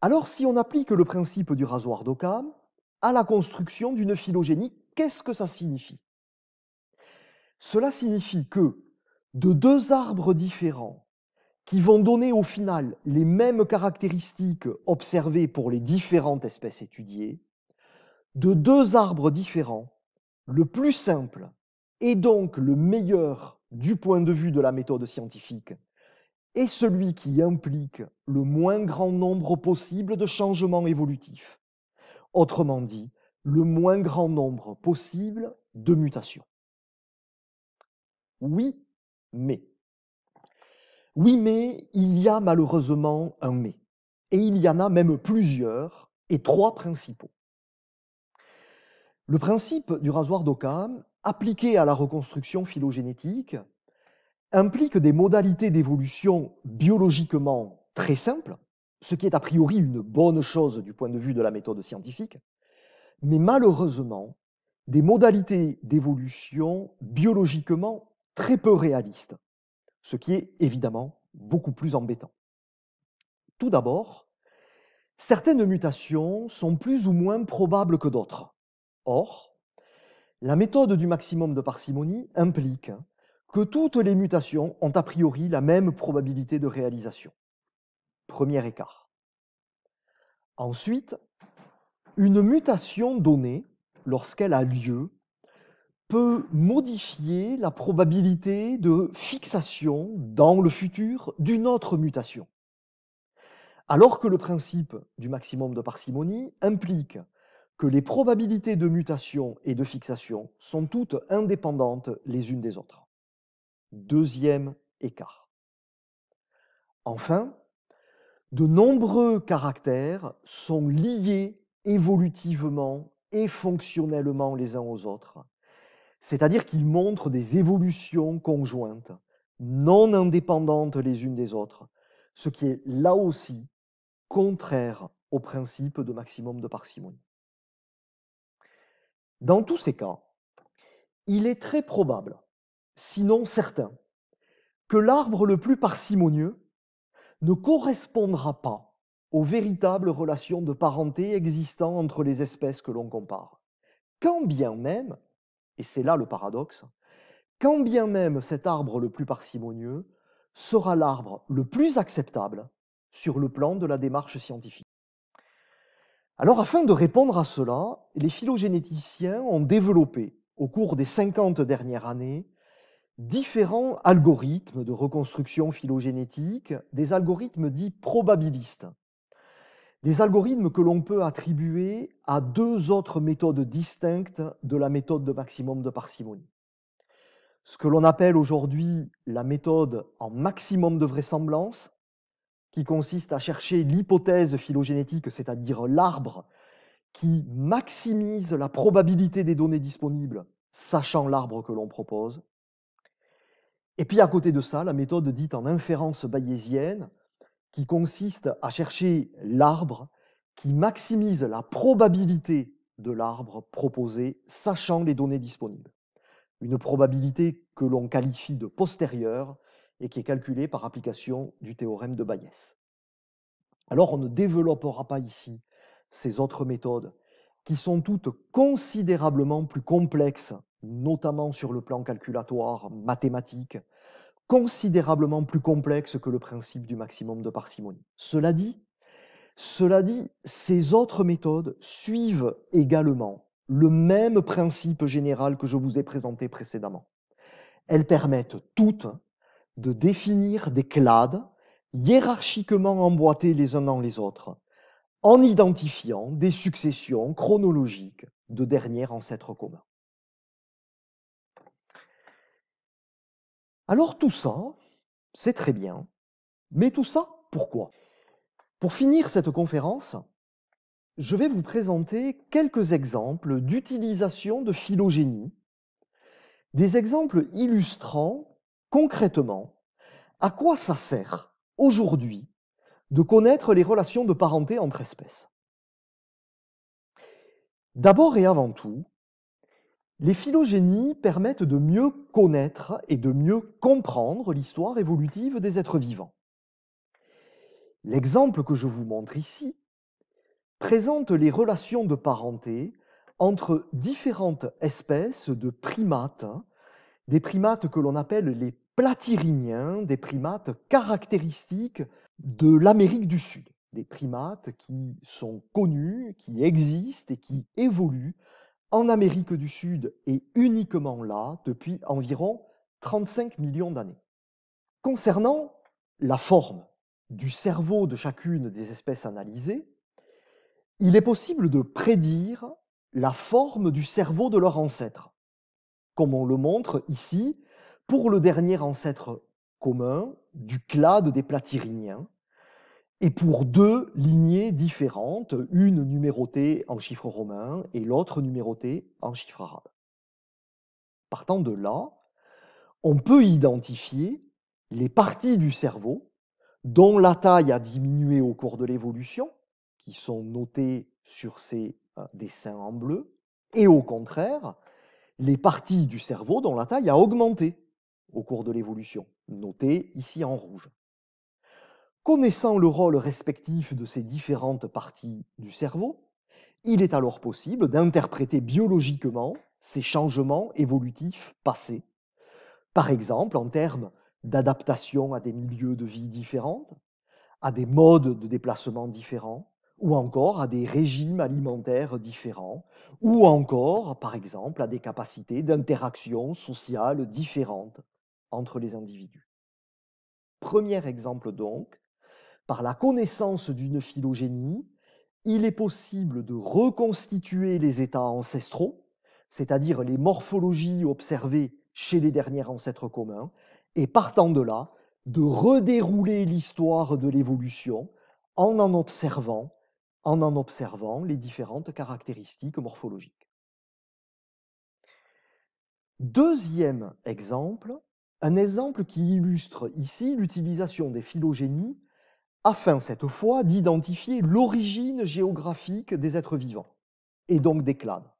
Alors si on applique le principe du rasoir d'Occam à la construction d'une phylogénie, qu'est-ce que ça signifie Cela signifie que de deux arbres différents qui vont donner au final les mêmes caractéristiques observées pour les différentes espèces étudiées, de deux arbres différents, le plus simple et donc le meilleur du point de vue de la méthode scientifique est celui qui implique le moins grand nombre possible de changements évolutifs. Autrement dit, le moins grand nombre possible de mutations. Oui, mais. Oui, mais il y a malheureusement un mais. Et il y en a même plusieurs, et trois principaux. Le principe du rasoir d'Occam, appliqué à la reconstruction phylogénétique, implique des modalités d'évolution biologiquement très simples, ce qui est a priori une bonne chose du point de vue de la méthode scientifique, mais malheureusement, des modalités d'évolution biologiquement très peu réalistes, ce qui est évidemment beaucoup plus embêtant. Tout d'abord, certaines mutations sont plus ou moins probables que d'autres. Or, la méthode du maximum de parcimonie implique que toutes les mutations ont a priori la même probabilité de réalisation. Premier écart. Ensuite, une mutation donnée, lorsqu'elle a lieu, peut modifier la probabilité de fixation dans le futur d'une autre mutation. Alors que le principe du maximum de parcimonie implique que les probabilités de mutation et de fixation sont toutes indépendantes les unes des autres deuxième écart. Enfin, de nombreux caractères sont liés évolutivement et fonctionnellement les uns aux autres, c'est-à-dire qu'ils montrent des évolutions conjointes, non indépendantes les unes des autres, ce qui est là aussi contraire au principe de maximum de parcimonie. Dans tous ces cas, il est très probable sinon certain, que l'arbre le plus parcimonieux ne correspondra pas aux véritables relations de parenté existant entre les espèces que l'on compare. Quand bien même, et c'est là le paradoxe, quand bien même cet arbre le plus parcimonieux sera l'arbre le plus acceptable sur le plan de la démarche scientifique. Alors afin de répondre à cela, les phylogénéticiens ont développé, au cours des 50 dernières années, différents algorithmes de reconstruction phylogénétique, des algorithmes dits probabilistes, des algorithmes que l'on peut attribuer à deux autres méthodes distinctes de la méthode de maximum de parcimonie. Ce que l'on appelle aujourd'hui la méthode en maximum de vraisemblance, qui consiste à chercher l'hypothèse phylogénétique, c'est-à-dire l'arbre, qui maximise la probabilité des données disponibles, sachant l'arbre que l'on propose, et puis à côté de ça, la méthode dite en inférence bayésienne, qui consiste à chercher l'arbre qui maximise la probabilité de l'arbre proposé, sachant les données disponibles. Une probabilité que l'on qualifie de postérieure et qui est calculée par application du théorème de Bayes. Alors on ne développera pas ici ces autres méthodes qui sont toutes considérablement plus complexes notamment sur le plan calculatoire, mathématique, considérablement plus complexe que le principe du maximum de parcimonie. Cela dit, cela dit, ces autres méthodes suivent également le même principe général que je vous ai présenté précédemment. Elles permettent toutes de définir des clades hiérarchiquement emboîtés les uns dans les autres, en identifiant des successions chronologiques de derniers ancêtres communs. Alors tout ça, c'est très bien, mais tout ça, pourquoi Pour finir cette conférence, je vais vous présenter quelques exemples d'utilisation de phylogénie, des exemples illustrant concrètement à quoi ça sert aujourd'hui de connaître les relations de parenté entre espèces. D'abord et avant tout, les phylogénies permettent de mieux connaître et de mieux comprendre l'histoire évolutive des êtres vivants. L'exemple que je vous montre ici présente les relations de parenté entre différentes espèces de primates, des primates que l'on appelle les platyriniens, des primates caractéristiques de l'Amérique du Sud, des primates qui sont connus, qui existent et qui évoluent en Amérique du Sud et uniquement là depuis environ 35 millions d'années. Concernant la forme du cerveau de chacune des espèces analysées, il est possible de prédire la forme du cerveau de leur ancêtre, comme on le montre ici pour le dernier ancêtre commun du clade des platyriniens, et pour deux lignées différentes, une numérotée en chiffres romains et l'autre numérotée en chiffre arabes. Partant de là, on peut identifier les parties du cerveau dont la taille a diminué au cours de l'évolution, qui sont notées sur ces euh, dessins en bleu, et au contraire, les parties du cerveau dont la taille a augmenté au cours de l'évolution, notées ici en rouge. Connaissant le rôle respectif de ces différentes parties du cerveau, il est alors possible d'interpréter biologiquement ces changements évolutifs passés, par exemple en termes d'adaptation à des milieux de vie différents, à des modes de déplacement différents, ou encore à des régimes alimentaires différents, ou encore, par exemple, à des capacités d'interaction sociale différentes entre les individus. Premier exemple donc, par la connaissance d'une phylogénie, il est possible de reconstituer les états ancestraux, c'est-à-dire les morphologies observées chez les derniers ancêtres communs, et partant de là, de redérouler l'histoire de l'évolution en en observant, en en observant les différentes caractéristiques morphologiques. Deuxième exemple, un exemple qui illustre ici l'utilisation des phylogénies afin cette fois d'identifier l'origine géographique des êtres vivants, et donc des clades.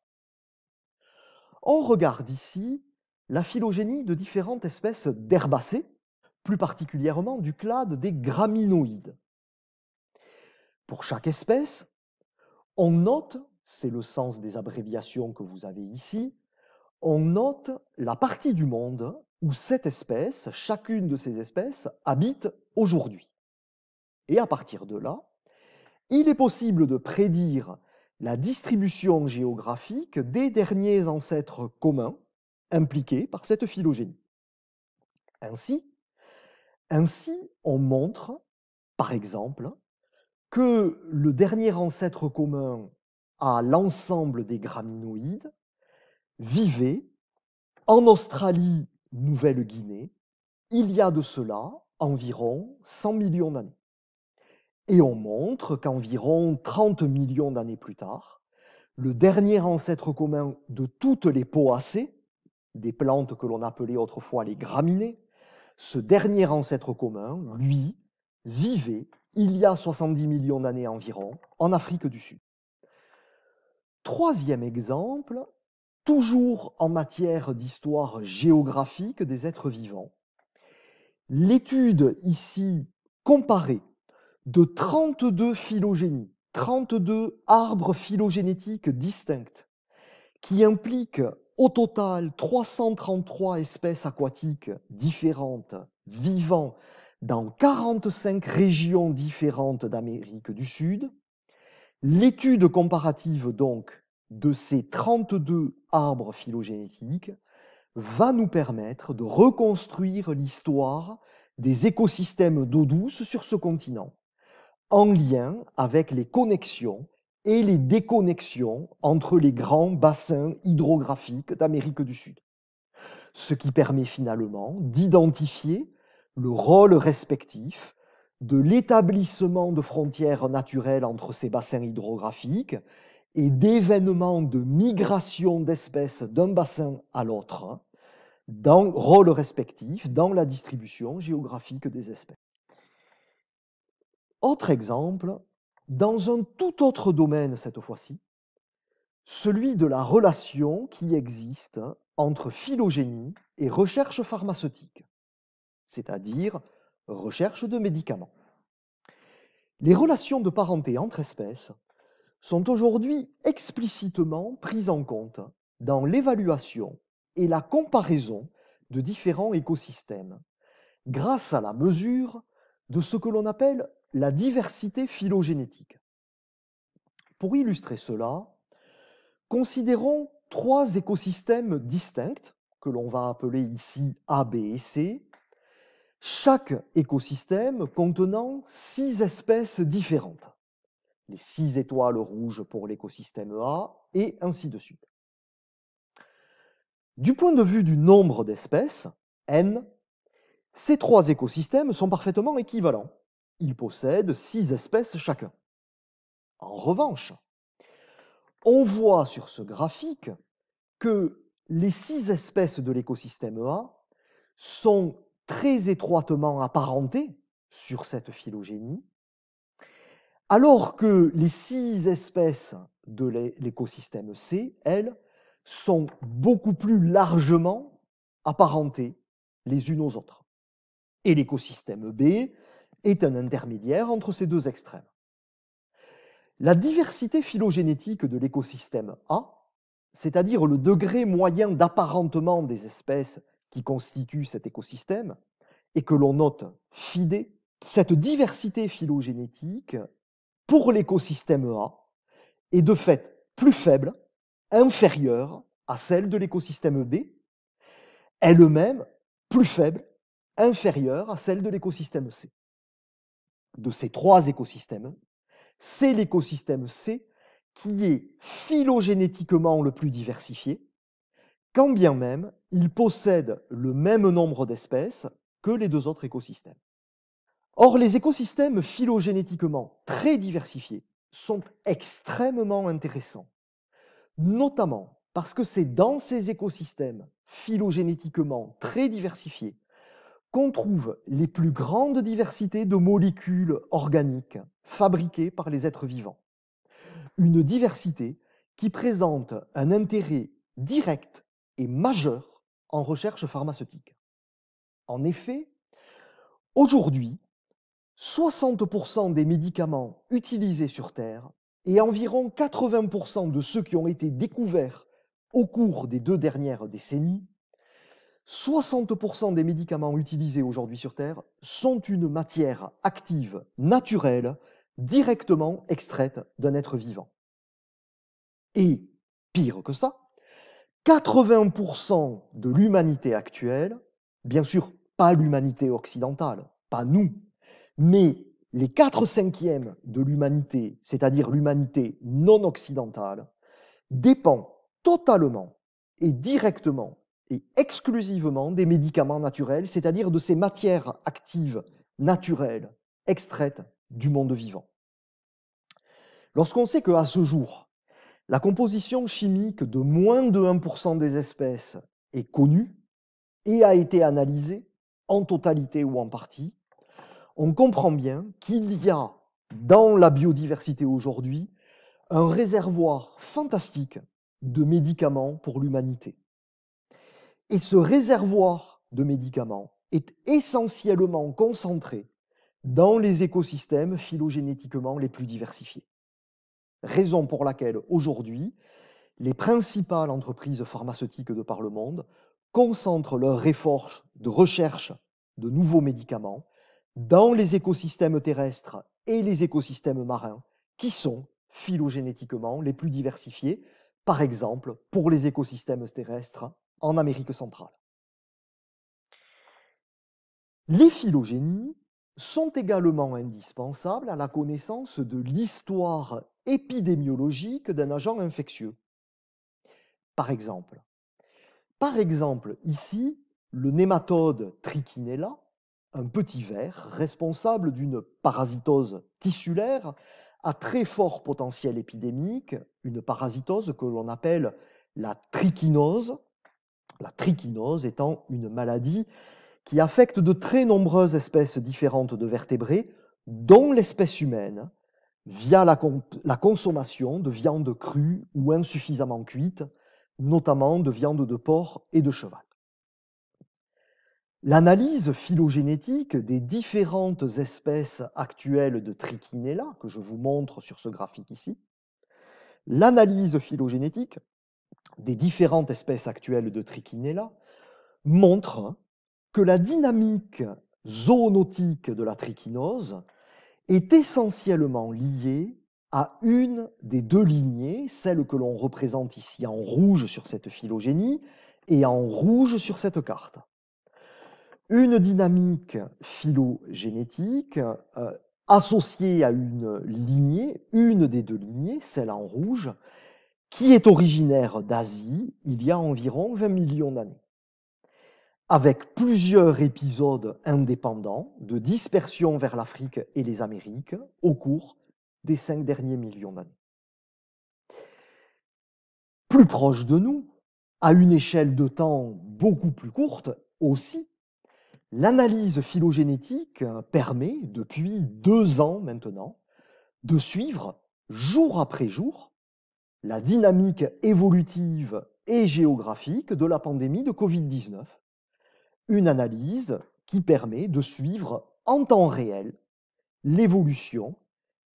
On regarde ici la phylogénie de différentes espèces d'herbacées, plus particulièrement du clade des graminoïdes. Pour chaque espèce, on note, c'est le sens des abréviations que vous avez ici, on note la partie du monde où cette espèce, chacune de ces espèces, habite aujourd'hui. Et à partir de là, il est possible de prédire la distribution géographique des derniers ancêtres communs impliqués par cette phylogénie. Ainsi, ainsi on montre, par exemple, que le dernier ancêtre commun à l'ensemble des graminoïdes vivait en Australie-Nouvelle-Guinée il y a de cela environ 100 millions d'années. Et on montre qu'environ 30 millions d'années plus tard, le dernier ancêtre commun de toutes les poacées, des plantes que l'on appelait autrefois les graminées, ce dernier ancêtre commun, lui, vivait il y a 70 millions d'années environ en Afrique du Sud. Troisième exemple, toujours en matière d'histoire géographique des êtres vivants, l'étude ici comparée de 32 phylogénies, 32 arbres phylogénétiques distincts, qui impliquent au total 333 espèces aquatiques différentes vivant dans 45 régions différentes d'Amérique du Sud. L'étude comparative donc de ces 32 arbres phylogénétiques va nous permettre de reconstruire l'histoire des écosystèmes d'eau douce sur ce continent en lien avec les connexions et les déconnexions entre les grands bassins hydrographiques d'Amérique du Sud. Ce qui permet finalement d'identifier le rôle respectif de l'établissement de frontières naturelles entre ces bassins hydrographiques et d'événements de migration d'espèces d'un bassin à l'autre, dans rôle respectif dans la distribution géographique des espèces. Autre exemple, dans un tout autre domaine cette fois-ci, celui de la relation qui existe hein, entre phylogénie et recherche pharmaceutique, c'est-à-dire recherche de médicaments. Les relations de parenté entre espèces sont aujourd'hui explicitement prises en compte dans l'évaluation et la comparaison de différents écosystèmes, grâce à la mesure de ce que l'on appelle la diversité phylogénétique. Pour illustrer cela, considérons trois écosystèmes distincts, que l'on va appeler ici A, B et C, chaque écosystème contenant six espèces différentes. Les six étoiles rouges pour l'écosystème A, et ainsi de suite. Du point de vue du nombre d'espèces, N, ces trois écosystèmes sont parfaitement équivalents. Ils possèdent six espèces chacun. En revanche, on voit sur ce graphique que les six espèces de l'écosystème A sont très étroitement apparentées sur cette phylogénie, alors que les six espèces de l'écosystème C, elles, sont beaucoup plus largement apparentées les unes aux autres. Et l'écosystème B est un intermédiaire entre ces deux extrêmes. La diversité phylogénétique de l'écosystème A, c'est-à-dire le degré moyen d'apparentement des espèces qui constituent cet écosystème, et que l'on note FIDE, cette diversité phylogénétique pour l'écosystème A est de fait plus faible, inférieure à celle de l'écosystème B, elle-même plus faible, inférieure à celle de l'écosystème C de ces trois écosystèmes, c'est l'écosystème C qui est phylogénétiquement le plus diversifié, quand bien même il possède le même nombre d'espèces que les deux autres écosystèmes. Or, les écosystèmes phylogénétiquement très diversifiés sont extrêmement intéressants, notamment parce que c'est dans ces écosystèmes phylogénétiquement très diversifiés qu'on trouve les plus grandes diversités de molécules organiques fabriquées par les êtres vivants. Une diversité qui présente un intérêt direct et majeur en recherche pharmaceutique. En effet, aujourd'hui, 60% des médicaments utilisés sur Terre et environ 80% de ceux qui ont été découverts au cours des deux dernières décennies 60% des médicaments utilisés aujourd'hui sur Terre sont une matière active, naturelle, directement extraite d'un être vivant. Et pire que ça, 80% de l'humanité actuelle, bien sûr pas l'humanité occidentale, pas nous, mais les 4 cinquièmes de l'humanité, c'est-à-dire l'humanité non occidentale, dépend totalement et directement et exclusivement des médicaments naturels, c'est-à-dire de ces matières actives naturelles extraites du monde vivant. Lorsqu'on sait qu'à ce jour, la composition chimique de moins de 1% des espèces est connue et a été analysée en totalité ou en partie, on comprend bien qu'il y a dans la biodiversité aujourd'hui un réservoir fantastique de médicaments pour l'humanité. Et ce réservoir de médicaments est essentiellement concentré dans les écosystèmes phylogénétiquement les plus diversifiés. Raison pour laquelle aujourd'hui, les principales entreprises pharmaceutiques de par le monde concentrent leurs efforts de recherche de nouveaux médicaments dans les écosystèmes terrestres et les écosystèmes marins qui sont phylogénétiquement les plus diversifiés, par exemple pour les écosystèmes terrestres en Amérique centrale. Les phylogénies sont également indispensables à la connaissance de l'histoire épidémiologique d'un agent infectieux. Par exemple, par exemple ici, le nématode Trichinella, un petit ver responsable d'une parasitose tissulaire à très fort potentiel épidémique, une parasitose que l'on appelle la trichinose, la trichinose étant une maladie qui affecte de très nombreuses espèces différentes de vertébrés, dont l'espèce humaine, via la, consommation de viande crue ou insuffisamment cuite, notamment de viande de porc et de cheval. L'analyse phylogénétique des différentes espèces actuelles de Trichinella, que je vous montre sur ce graphique ici, l'analyse phylogénétique des différentes espèces actuelles de Trichinella montrent que la dynamique zoonotique de la trichinose est essentiellement liée à une des deux lignées, celle que l'on représente ici en rouge sur cette phylogénie et en rouge sur cette carte. Une dynamique phylogénétique euh, associée à une lignée, une des deux lignées, celle en rouge, qui est originaire d'Asie il y a environ 20 millions d'années, avec plusieurs épisodes indépendants de dispersion vers l'Afrique et les Amériques au cours des cinq derniers millions d'années. Plus proche de nous, à une échelle de temps beaucoup plus courte aussi, l'analyse phylogénétique permet, depuis deux ans maintenant, de suivre jour après jour la dynamique évolutive et géographique de la pandémie de Covid-19. Une analyse qui permet de suivre en temps réel l'évolution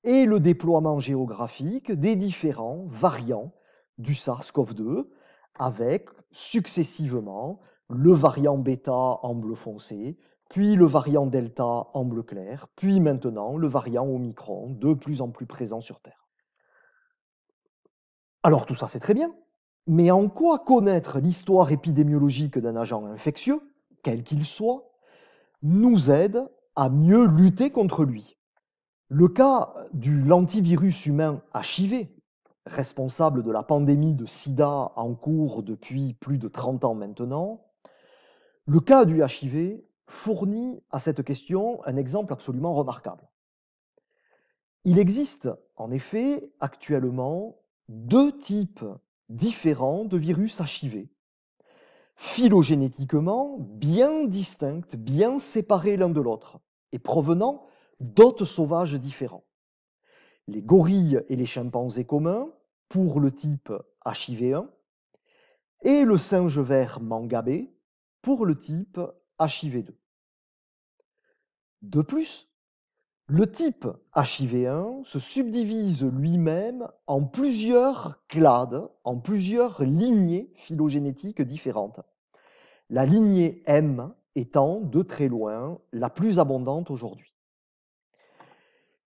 et le déploiement géographique des différents variants du SARS-CoV-2 avec successivement le variant bêta en bleu foncé, puis le variant delta en bleu clair, puis maintenant le variant omicron de plus en plus présent sur Terre. Alors tout ça, c'est très bien. Mais en quoi connaître l'histoire épidémiologique d'un agent infectieux, quel qu'il soit, nous aide à mieux lutter contre lui Le cas du l'antivirus humain HIV, responsable de la pandémie de sida en cours depuis plus de 30 ans maintenant, le cas du HIV fournit à cette question un exemple absolument remarquable. Il existe en effet actuellement deux types différents de virus HIV, phylogénétiquement bien distincts, bien séparés l'un de l'autre, et provenant d'hôtes sauvages différents. Les gorilles et les chimpanzés communs, pour le type HIV1, et le singe vert mangabé, pour le type HIV2. De plus, le type HIV1 se subdivise lui-même en plusieurs clades, en plusieurs lignées phylogénétiques différentes. La lignée M étant de très loin la plus abondante aujourd'hui.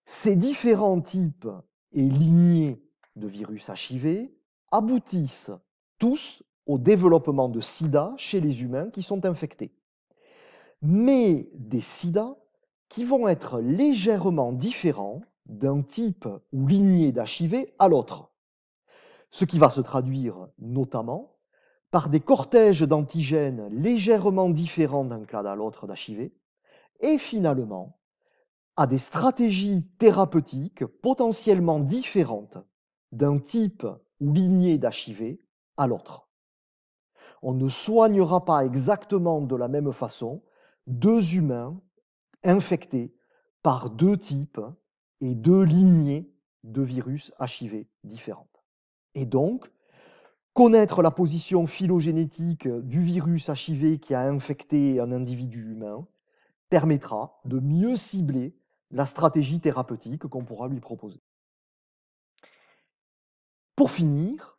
Ces différents types et lignées de virus HIV aboutissent tous au développement de sida chez les humains qui sont infectés. Mais des sida qui vont être légèrement différents d'un type ou lignée d'HIV à l'autre. Ce qui va se traduire notamment par des cortèges d'antigènes légèrement différents d'un clade à l'autre d'HIV et finalement à des stratégies thérapeutiques potentiellement différentes d'un type ou lignée d'HIV à l'autre. On ne soignera pas exactement de la même façon deux humains infectés par deux types et deux lignées de virus HIV différentes. Et donc, connaître la position phylogénétique du virus HIV qui a infecté un individu humain permettra de mieux cibler la stratégie thérapeutique qu'on pourra lui proposer. Pour finir,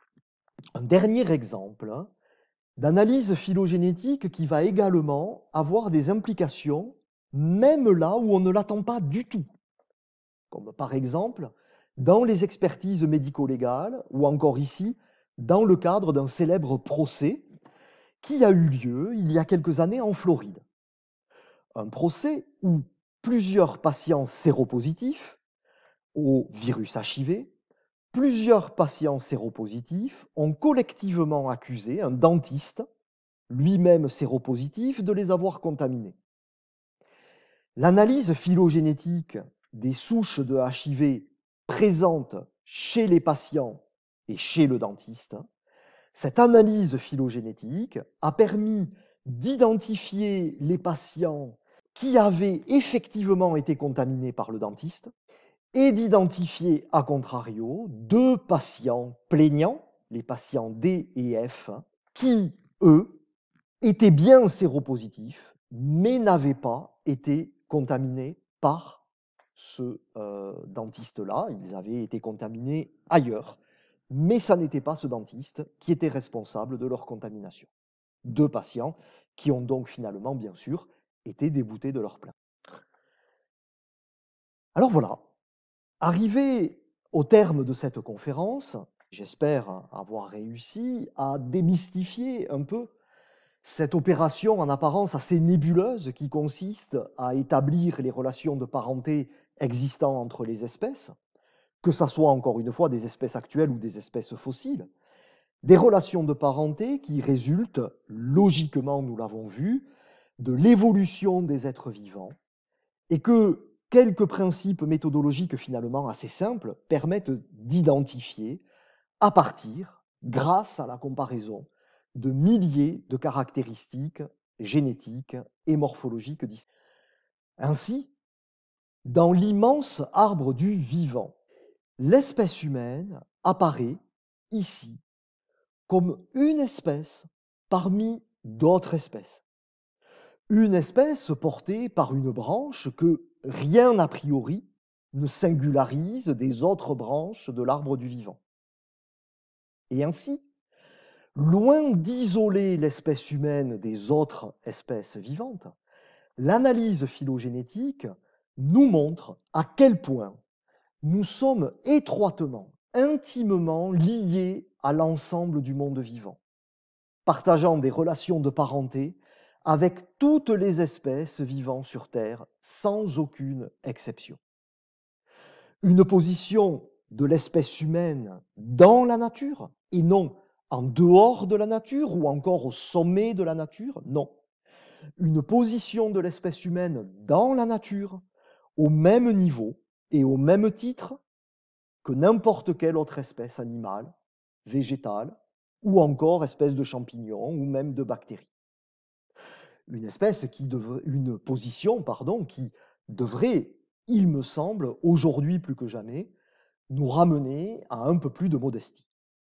un dernier exemple d'analyse phylogénétique qui va également avoir des implications même là où on ne l'attend pas du tout. Comme par exemple dans les expertises médico-légales ou encore ici dans le cadre d'un célèbre procès qui a eu lieu il y a quelques années en Floride. Un procès où plusieurs patients séropositifs au virus HIV, plusieurs patients séropositifs ont collectivement accusé un dentiste, lui-même séropositif, de les avoir contaminés. L'analyse phylogénétique des souches de HIV présentes chez les patients et chez le dentiste, cette analyse phylogénétique a permis d'identifier les patients qui avaient effectivement été contaminés par le dentiste et d'identifier, à contrario, deux patients plaignants, les patients D et F, qui, eux, étaient bien séropositifs, mais n'avaient pas été contaminés par ce euh, dentiste-là. Ils avaient été contaminés ailleurs, mais ça n'était pas ce dentiste qui était responsable de leur contamination. Deux patients qui ont donc finalement, bien sûr, été déboutés de leur plein. Alors voilà, arrivé au terme de cette conférence, j'espère avoir réussi à démystifier un peu cette opération en apparence assez nébuleuse qui consiste à établir les relations de parenté existant entre les espèces, que ce soit encore une fois des espèces actuelles ou des espèces fossiles, des relations de parenté qui résultent, logiquement, nous l'avons vu, de l'évolution des êtres vivants, et que quelques principes méthodologiques finalement assez simples permettent d'identifier à partir, grâce à la comparaison, de milliers de caractéristiques génétiques et morphologiques. Ainsi, dans l'immense arbre du vivant, l'espèce humaine apparaît ici comme une espèce parmi d'autres espèces. Une espèce portée par une branche que rien a priori ne singularise des autres branches de l'arbre du vivant. Et ainsi, Loin d'isoler l'espèce humaine des autres espèces vivantes, l'analyse phylogénétique nous montre à quel point nous sommes étroitement, intimement liés à l'ensemble du monde vivant, partageant des relations de parenté avec toutes les espèces vivant sur Terre, sans aucune exception. Une position de l'espèce humaine dans la nature, et non en dehors de la nature ou encore au sommet de la nature, non. Une position de l'espèce humaine dans la nature, au même niveau et au même titre que n'importe quelle autre espèce animale, végétale ou encore espèce de champignon ou même de bactéries. Une espèce qui une position pardon qui devrait, il me semble, aujourd'hui plus que jamais, nous ramener à un peu plus de modestie.